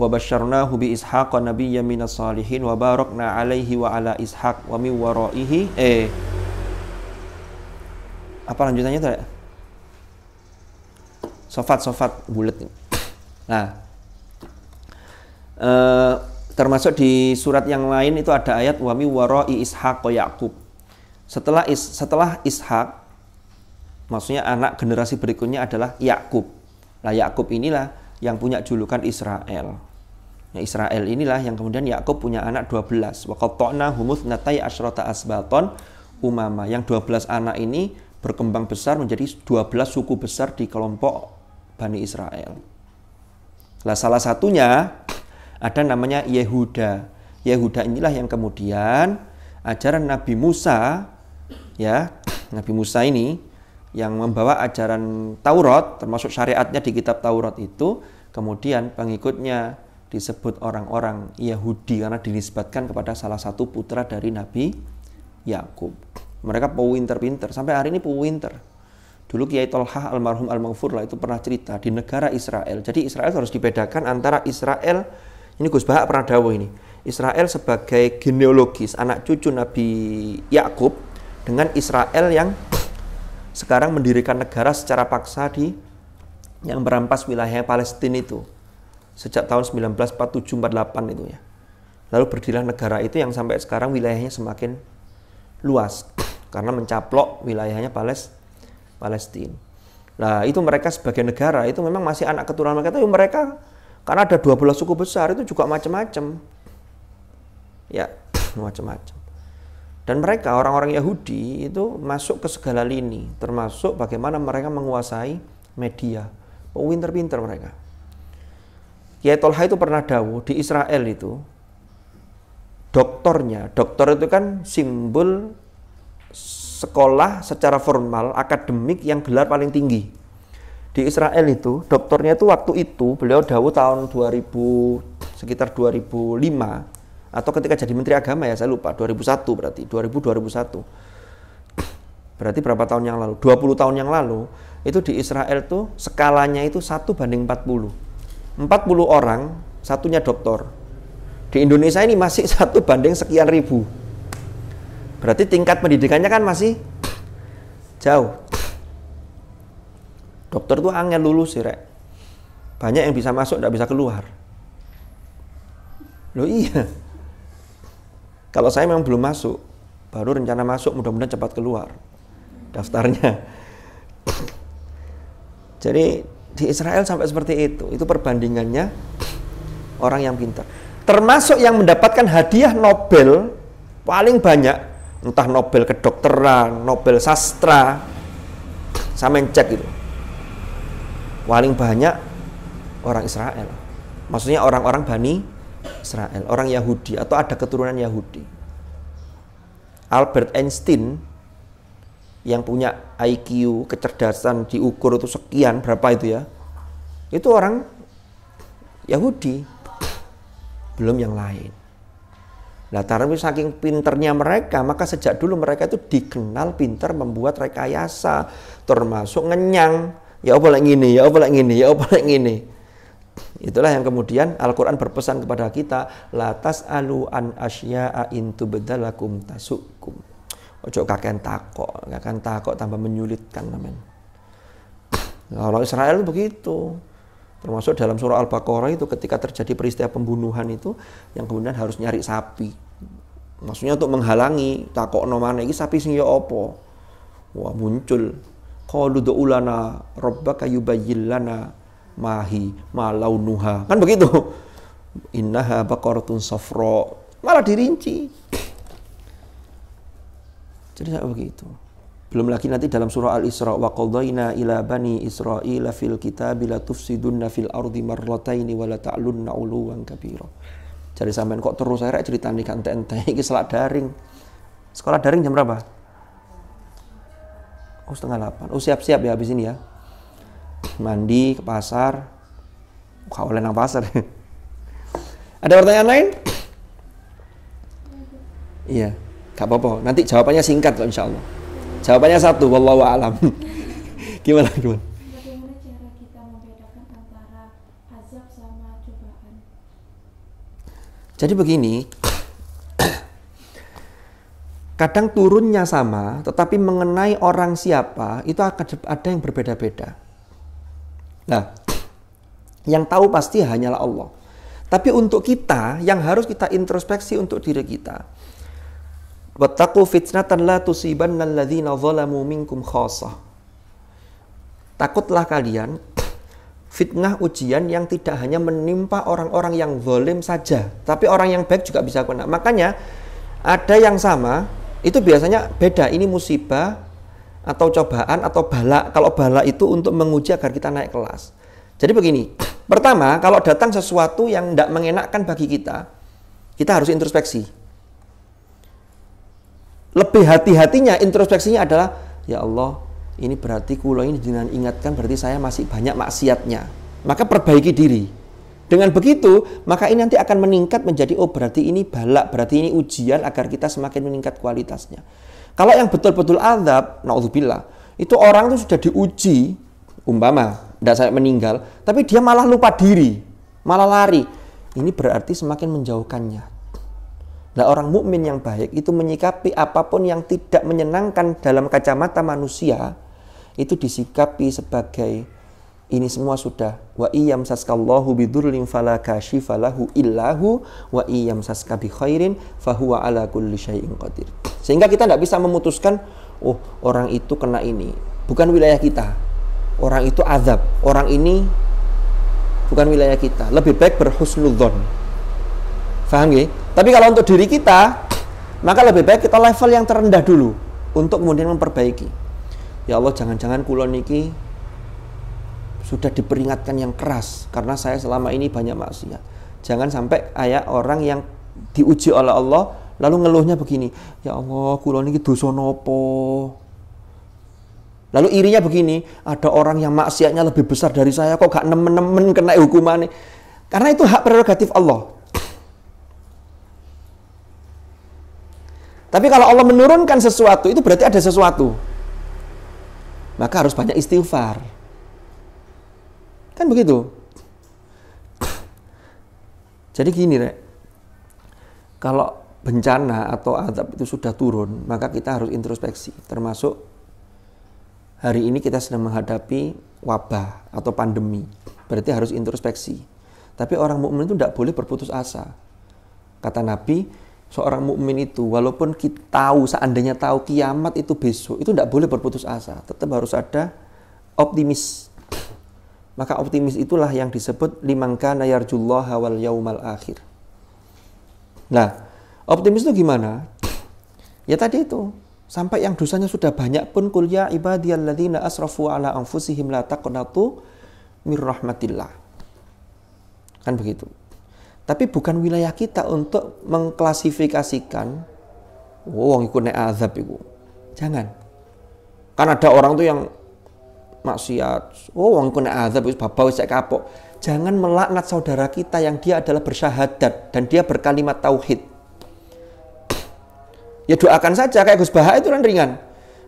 wabasharna hubi Ishak wa Nabi nabiyyan minas salihin wa barokna alaihi wa ala Ishak wa mi waraihi eh apa lanjutannya tuh? sofat-sofat bulat ini. Nah, eh, termasuk di surat yang lain itu ada ayat wami waroi ishaq yakub. Setelah is, setelah ishak, maksudnya anak generasi berikutnya adalah Yakub. Nah Yakub inilah yang punya julukan Israel. Nah, Israel inilah yang kemudian Yakub punya anak 12. Wa qatta'na humus natai asyrata asbaton umama. Yang 12 anak ini berkembang besar menjadi 12 suku besar di kelompok Bani Israel. Nah, salah satunya ada namanya Yehuda. Yehuda inilah yang kemudian ajaran Nabi Musa ya, Nabi Musa ini yang membawa ajaran Taurat termasuk syariatnya di kitab Taurat itu kemudian pengikutnya disebut orang-orang Yahudi karena dinisbatkan kepada salah satu putra dari Nabi Yakub. Mereka pewinter-pinter sampai hari ini pewinter. Dulu Kiai Tolhah almarhum Al-Maghfur lah itu pernah cerita di negara Israel. Jadi Israel harus dibedakan antara Israel ini Gus Bahak pernah dawo ini. Israel sebagai genealogis anak cucu Nabi Yakub dengan Israel yang sekarang mendirikan negara secara paksa di yang merampas wilayah Palestina itu sejak tahun 1947-48 itu ya. Lalu berdirilah negara itu yang sampai sekarang wilayahnya semakin luas karena mencaplok wilayahnya Palestina Palestine, Nah, itu mereka sebagai negara itu memang masih anak keturunan mereka, tapi mereka karena ada 12 suku besar itu juga macam-macam. Ya, <tsk> macam-macam. Dan mereka orang-orang Yahudi itu masuk ke segala lini, termasuk bagaimana mereka menguasai media. Oh, pinter-pinter mereka. Kiai Tolha itu pernah dawuh di Israel itu doktornya, doktor itu kan simbol sekolah secara formal akademik yang gelar paling tinggi di Israel itu doktornya itu waktu itu beliau Dawud tahun 2000 sekitar 2005 atau ketika jadi menteri agama ya saya lupa 2001 berarti 2000 2001 <clears throat> berarti berapa tahun yang lalu 20 tahun yang lalu itu di Israel tuh skalanya itu satu banding 40 40 orang satunya doktor di Indonesia ini masih <laughs> satu banding sekian ribu Berarti tingkat pendidikannya kan masih jauh. Dokter tuh angin lulus sih, Rek. Banyak yang bisa masuk, nggak bisa keluar. Loh iya. Kalau saya memang belum masuk, baru rencana masuk, mudah-mudahan cepat keluar daftarnya. Jadi di Israel sampai seperti itu. Itu perbandingannya orang yang pintar. Termasuk yang mendapatkan hadiah Nobel paling banyak entah Nobel kedokteran, Nobel sastra, sama yang cek gitu. Paling banyak orang Israel, maksudnya orang-orang Bani Israel, orang Yahudi atau ada keturunan Yahudi. Albert Einstein yang punya IQ kecerdasan diukur itu sekian berapa itu ya itu orang Yahudi belum yang lain Nah, tapi saking pinternya mereka, maka sejak dulu mereka itu dikenal pinter membuat rekayasa, termasuk ngenyang. Ya apa lagi ini, ya apa lagi ini, ya apa lagi ini. Itulah yang kemudian Al-Quran berpesan kepada kita, latas alu an asya'a intu bedalakum tasukum. Ojo kakek takok, kakek takok tambah menyulitkan. Nah, orang Israel begitu. Termasuk dalam surah Al-Baqarah itu ketika terjadi peristiwa pembunuhan itu yang kemudian harus nyari sapi. Maksudnya untuk menghalangi takok nomane iki sapi sing ya apa? Wah muncul qalu ulana rabbaka yubayyin lana mahi malaunuha. Kan begitu. <laughs> Innaha baqaratun safra. Malah dirinci. <clears throat> Jadi saya begitu. Belum lagi nanti dalam surah Al-Isra wa qadayna ila bani Israila fil kitabi la tufsidunna fil ardi marrataini wa la ta'lunna uluwan kabira. Jadi sampean kok terus saya cerita nih kan ente iki sekolah daring. Sekolah daring jam berapa? Oh setengah delapan. Oh siap-siap ya habis ini ya. Mandi ke pasar. Kau oleh nang pasar. <laughs> Ada pertanyaan lain? Iya, gak apa-apa. Nanti jawabannya singkat insya Allah. Jawabannya satu, wallahu alam. <laughs> gimana gimana? Jadi begini, kadang turunnya sama, tetapi mengenai orang siapa itu akan ada yang berbeda-beda. Nah, yang tahu pasti hanyalah Allah. Tapi untuk kita yang harus kita introspeksi untuk diri kita, Wattaqu fitnatan la tusibanna alladzina zalamu minkum khasah. Takutlah kalian <clears throat> fitnah ujian yang tidak hanya menimpa orang-orang yang zalim saja, tapi orang yang baik juga bisa kena. Makanya ada yang sama, itu biasanya beda. Ini musibah atau cobaan atau bala. Kalau bala itu untuk menguji agar kita naik kelas. Jadi begini, <clears throat> pertama kalau datang sesuatu yang tidak mengenakan bagi kita, kita harus introspeksi lebih hati-hatinya introspeksinya adalah ya Allah ini berarti kulo ini dengan ingatkan berarti saya masih banyak maksiatnya maka perbaiki diri dengan begitu maka ini nanti akan meningkat menjadi oh berarti ini balak berarti ini ujian agar kita semakin meningkat kualitasnya kalau yang betul-betul azab naudzubillah itu orang itu sudah diuji umpama tidak saya meninggal tapi dia malah lupa diri malah lari ini berarti semakin menjauhkannya Nah, orang mukmin yang baik itu menyikapi apapun yang tidak menyenangkan dalam kacamata manusia itu disikapi sebagai ini semua sudah wa iyam saskallahu bidurlin fala kasyifa illahu wa iyam saska bi khairin fahuwa ala kulli syai'in qadir. Sehingga kita tidak bisa memutuskan oh orang itu kena ini. Bukan wilayah kita. Orang itu azab. Orang ini bukan wilayah kita. Lebih baik berhusnudzon. Faham gak? Tapi kalau untuk diri kita, maka lebih baik kita level yang terendah dulu untuk kemudian memperbaiki. Ya Allah, jangan-jangan kulon niki sudah diperingatkan yang keras karena saya selama ini banyak maksiat. Jangan sampai ayah orang yang diuji oleh Allah lalu ngeluhnya begini, ya Allah, kulon niki dosa nopo? Lalu irinya begini, ada orang yang maksiatnya lebih besar dari saya kok gak nemen-nemen kena ini? Karena itu hak prerogatif Allah. Tapi kalau Allah menurunkan sesuatu, itu berarti ada sesuatu. Maka harus banyak istighfar. Kan begitu. Jadi gini, Rek. Kalau bencana atau adab itu sudah turun, maka kita harus introspeksi. Termasuk hari ini kita sedang menghadapi wabah atau pandemi. Berarti harus introspeksi. Tapi orang mukmin itu tidak boleh berputus asa. Kata Nabi, seorang mukmin itu walaupun kita tahu seandainya tahu kiamat itu besok itu tidak boleh berputus asa tetap harus ada optimis maka optimis itulah yang disebut limangka nayarjullah wal yaumal akhir nah optimis itu gimana ya tadi itu sampai yang dosanya sudah banyak pun kuliah ya ibadiyalladzina asrafu ala anfusihim la taqnatu mir rahmatillah kan begitu tapi bukan wilayah kita untuk mengklasifikasikan oh, wong oh, iku nek azab iku. Jangan. Kan ada orang tuh yang maksiat, oh wong iku nek azab wis babau wis kapok. Jangan melaknat saudara kita yang dia adalah bersyahadat dan dia berkalimat tauhid. Ya doakan saja kayak Gus Baha itu kan ringan.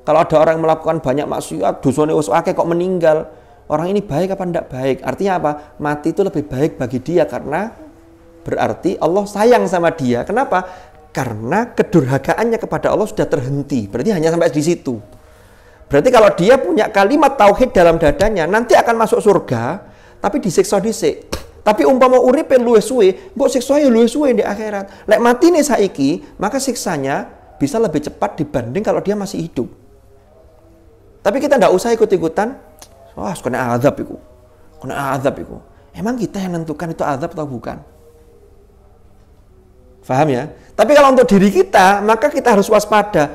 Kalau ada orang melakukan banyak maksiat, dosone wis akeh kok meninggal, orang ini baik apa tidak baik? Artinya apa? Mati itu lebih baik bagi dia karena berarti Allah sayang sama dia. Kenapa? Karena kedurhakaannya kepada Allah sudah terhenti. Berarti hanya sampai di situ. Berarti kalau dia punya kalimat tauhid dalam dadanya, nanti akan masuk surga, tapi disiksa disik. Tapi umpama yang luwe suwe, mbok siksa ya luwe suwe di akhirat. Lek nih saiki, maka siksanya bisa lebih cepat dibanding kalau dia masih hidup. Tapi kita ndak usah ikut-ikutan. Wah, kena azab itu. Kena azab itu. Emang kita yang menentukan itu azab atau bukan? Faham ya? Tapi kalau untuk diri kita, maka kita harus waspada.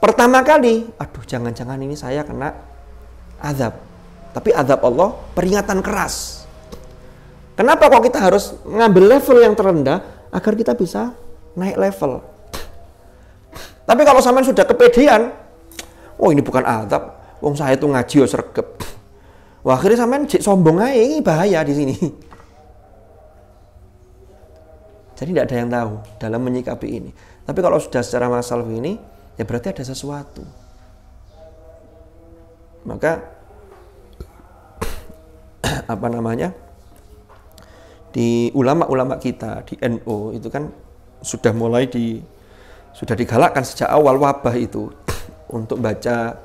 Pertama kali, aduh jangan-jangan ini saya kena azab. Tapi azab Allah peringatan keras. Kenapa kok kita harus ngambil level yang terendah agar kita bisa naik level? Tapi kalau sama sudah kepedean, oh ini bukan azab, wong saya itu ngaji yo Wah, akhirnya sampean sombong aja, ini bahaya di sini. Jadi tidak ada yang tahu dalam menyikapi ini. Tapi kalau sudah secara masal ini, ya berarti ada sesuatu. Maka <clears throat> apa namanya? Di ulama-ulama kita di NO itu kan sudah mulai di sudah digalakkan sejak awal wabah itu <clears throat> untuk baca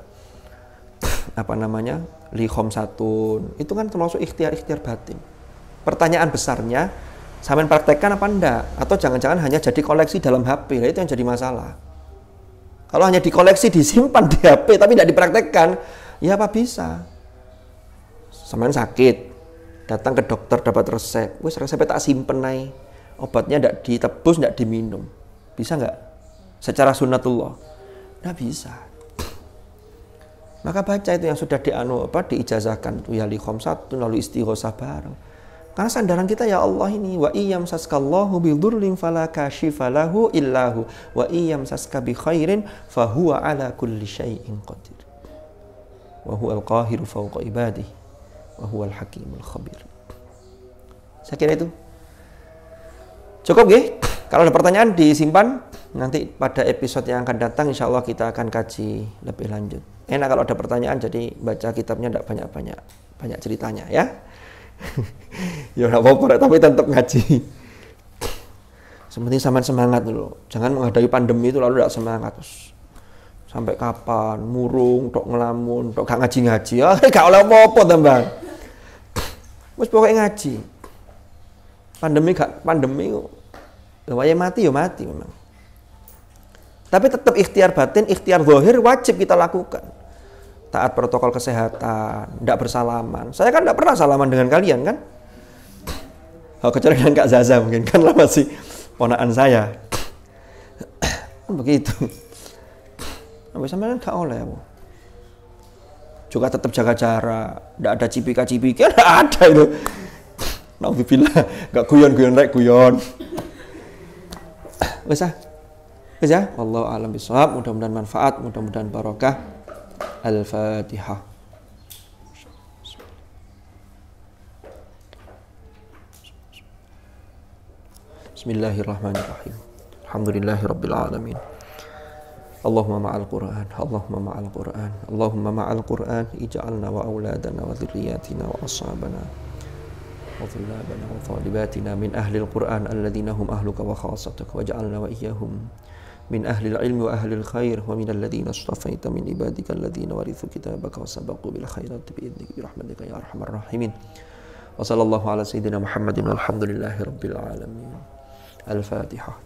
<clears throat> apa namanya lihom satun itu kan termasuk ikhtiar-ikhtiar batin pertanyaan besarnya Sampai praktekkan apa enggak? Atau jangan-jangan hanya jadi koleksi dalam HP, nah, itu yang jadi masalah. Kalau hanya dikoleksi, disimpan di HP, tapi tidak dipraktekkan, ya apa bisa? Sampai sakit, datang ke dokter dapat resep, wes resepnya tak simpen nai obatnya tidak ditebus, tidak diminum, bisa nggak? Secara sunatullah, nggak bisa. Maka baca itu yang sudah dianu apa diijazahkan tuh ya satu lalu istighosah bareng karena sandaran kita ya Allah ini wa iyam saskallahu bi fala kashifa lahu illahu wa iyam saska bi khairin fa huwa ala kulli syai'in qadir. Wa huwa al-qahiru fawqa ibadihi wa huwa al-hakimul khabir. Saya kira itu. Cukup nggih? Kalau ada pertanyaan disimpan nanti pada episode yang akan datang insya Allah kita akan kaji lebih lanjut. Enak kalau ada pertanyaan jadi baca kitabnya tidak banyak-banyak banyak ceritanya ya. <laughs> ya nggak apa-apa tapi tetap ngaji sementing sama semangat dulu jangan menghadapi pandemi itu lalu tidak semangat terus sampai kapan murung tok ngelamun tok gak ngaji-ngaji ah <laughs> gak oleh apa-apa tambah terus pokoknya ngaji pandemi gak pandemi ya wae mati ya mati memang tapi tetap ikhtiar batin ikhtiar zahir wajib kita lakukan taat protokol kesehatan, tidak bersalaman. Saya kan tidak pernah salaman dengan kalian kan? Oh, kecuali dengan Kak Zaza mungkin kan lah masih ponakan saya. Kan begitu. Sampai sama kan gak oleh aku. Juga tetap jaga jarak, tidak ada cipika cipika <laughs> tidak ada itu. Nauzubillah, gak guyon-guyon rek guyon. Bisa? Ah, ya. Bisa? Allah alam bisawab, mudah-mudahan manfaat, mudah-mudahan barokah. الفاتحة بسم الله الرحمن الرحيم الحمد لله رب العالمين اللهم مع القرآن اللهم مع القرآن اللهم مع القرآن اجعلنا وأولادنا وذرياتنا وأصحابنا وطلابنا وطالباتنا من أهل القرآن الذين هم أهلك وخاصتك واجعلنا وإياهم من أهل العلم وأهل الخير ومن الذين اصطفيت من عبادك الذين ورثوا كتابك وسبقوا بالخيرات بإذنك برحمتك يا أرحم الراحمين وصلى الله على سيدنا محمد والحمد لله رب العالمين الفاتحة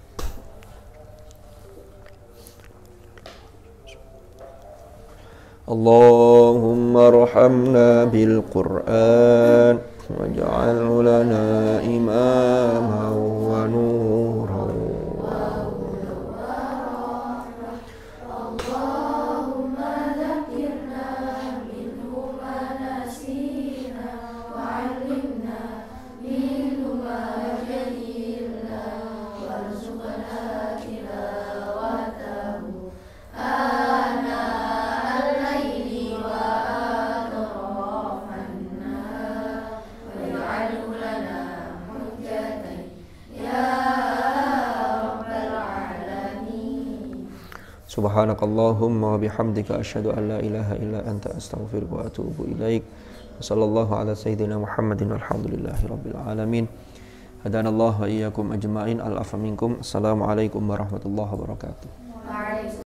اللهم ارحمنا بالقرآن واجعله لنا إماما ونورا سبحانك اللهم وبحمدك أشهد أن لا إله إلا أنت أستغفرك وأتوب إليك وصلى الله على سيدنا محمد والحمد لله رب العالمين هدانا الله إياكم أجمعين العفو منكم السلام عليكم ورحمة الله وبركاته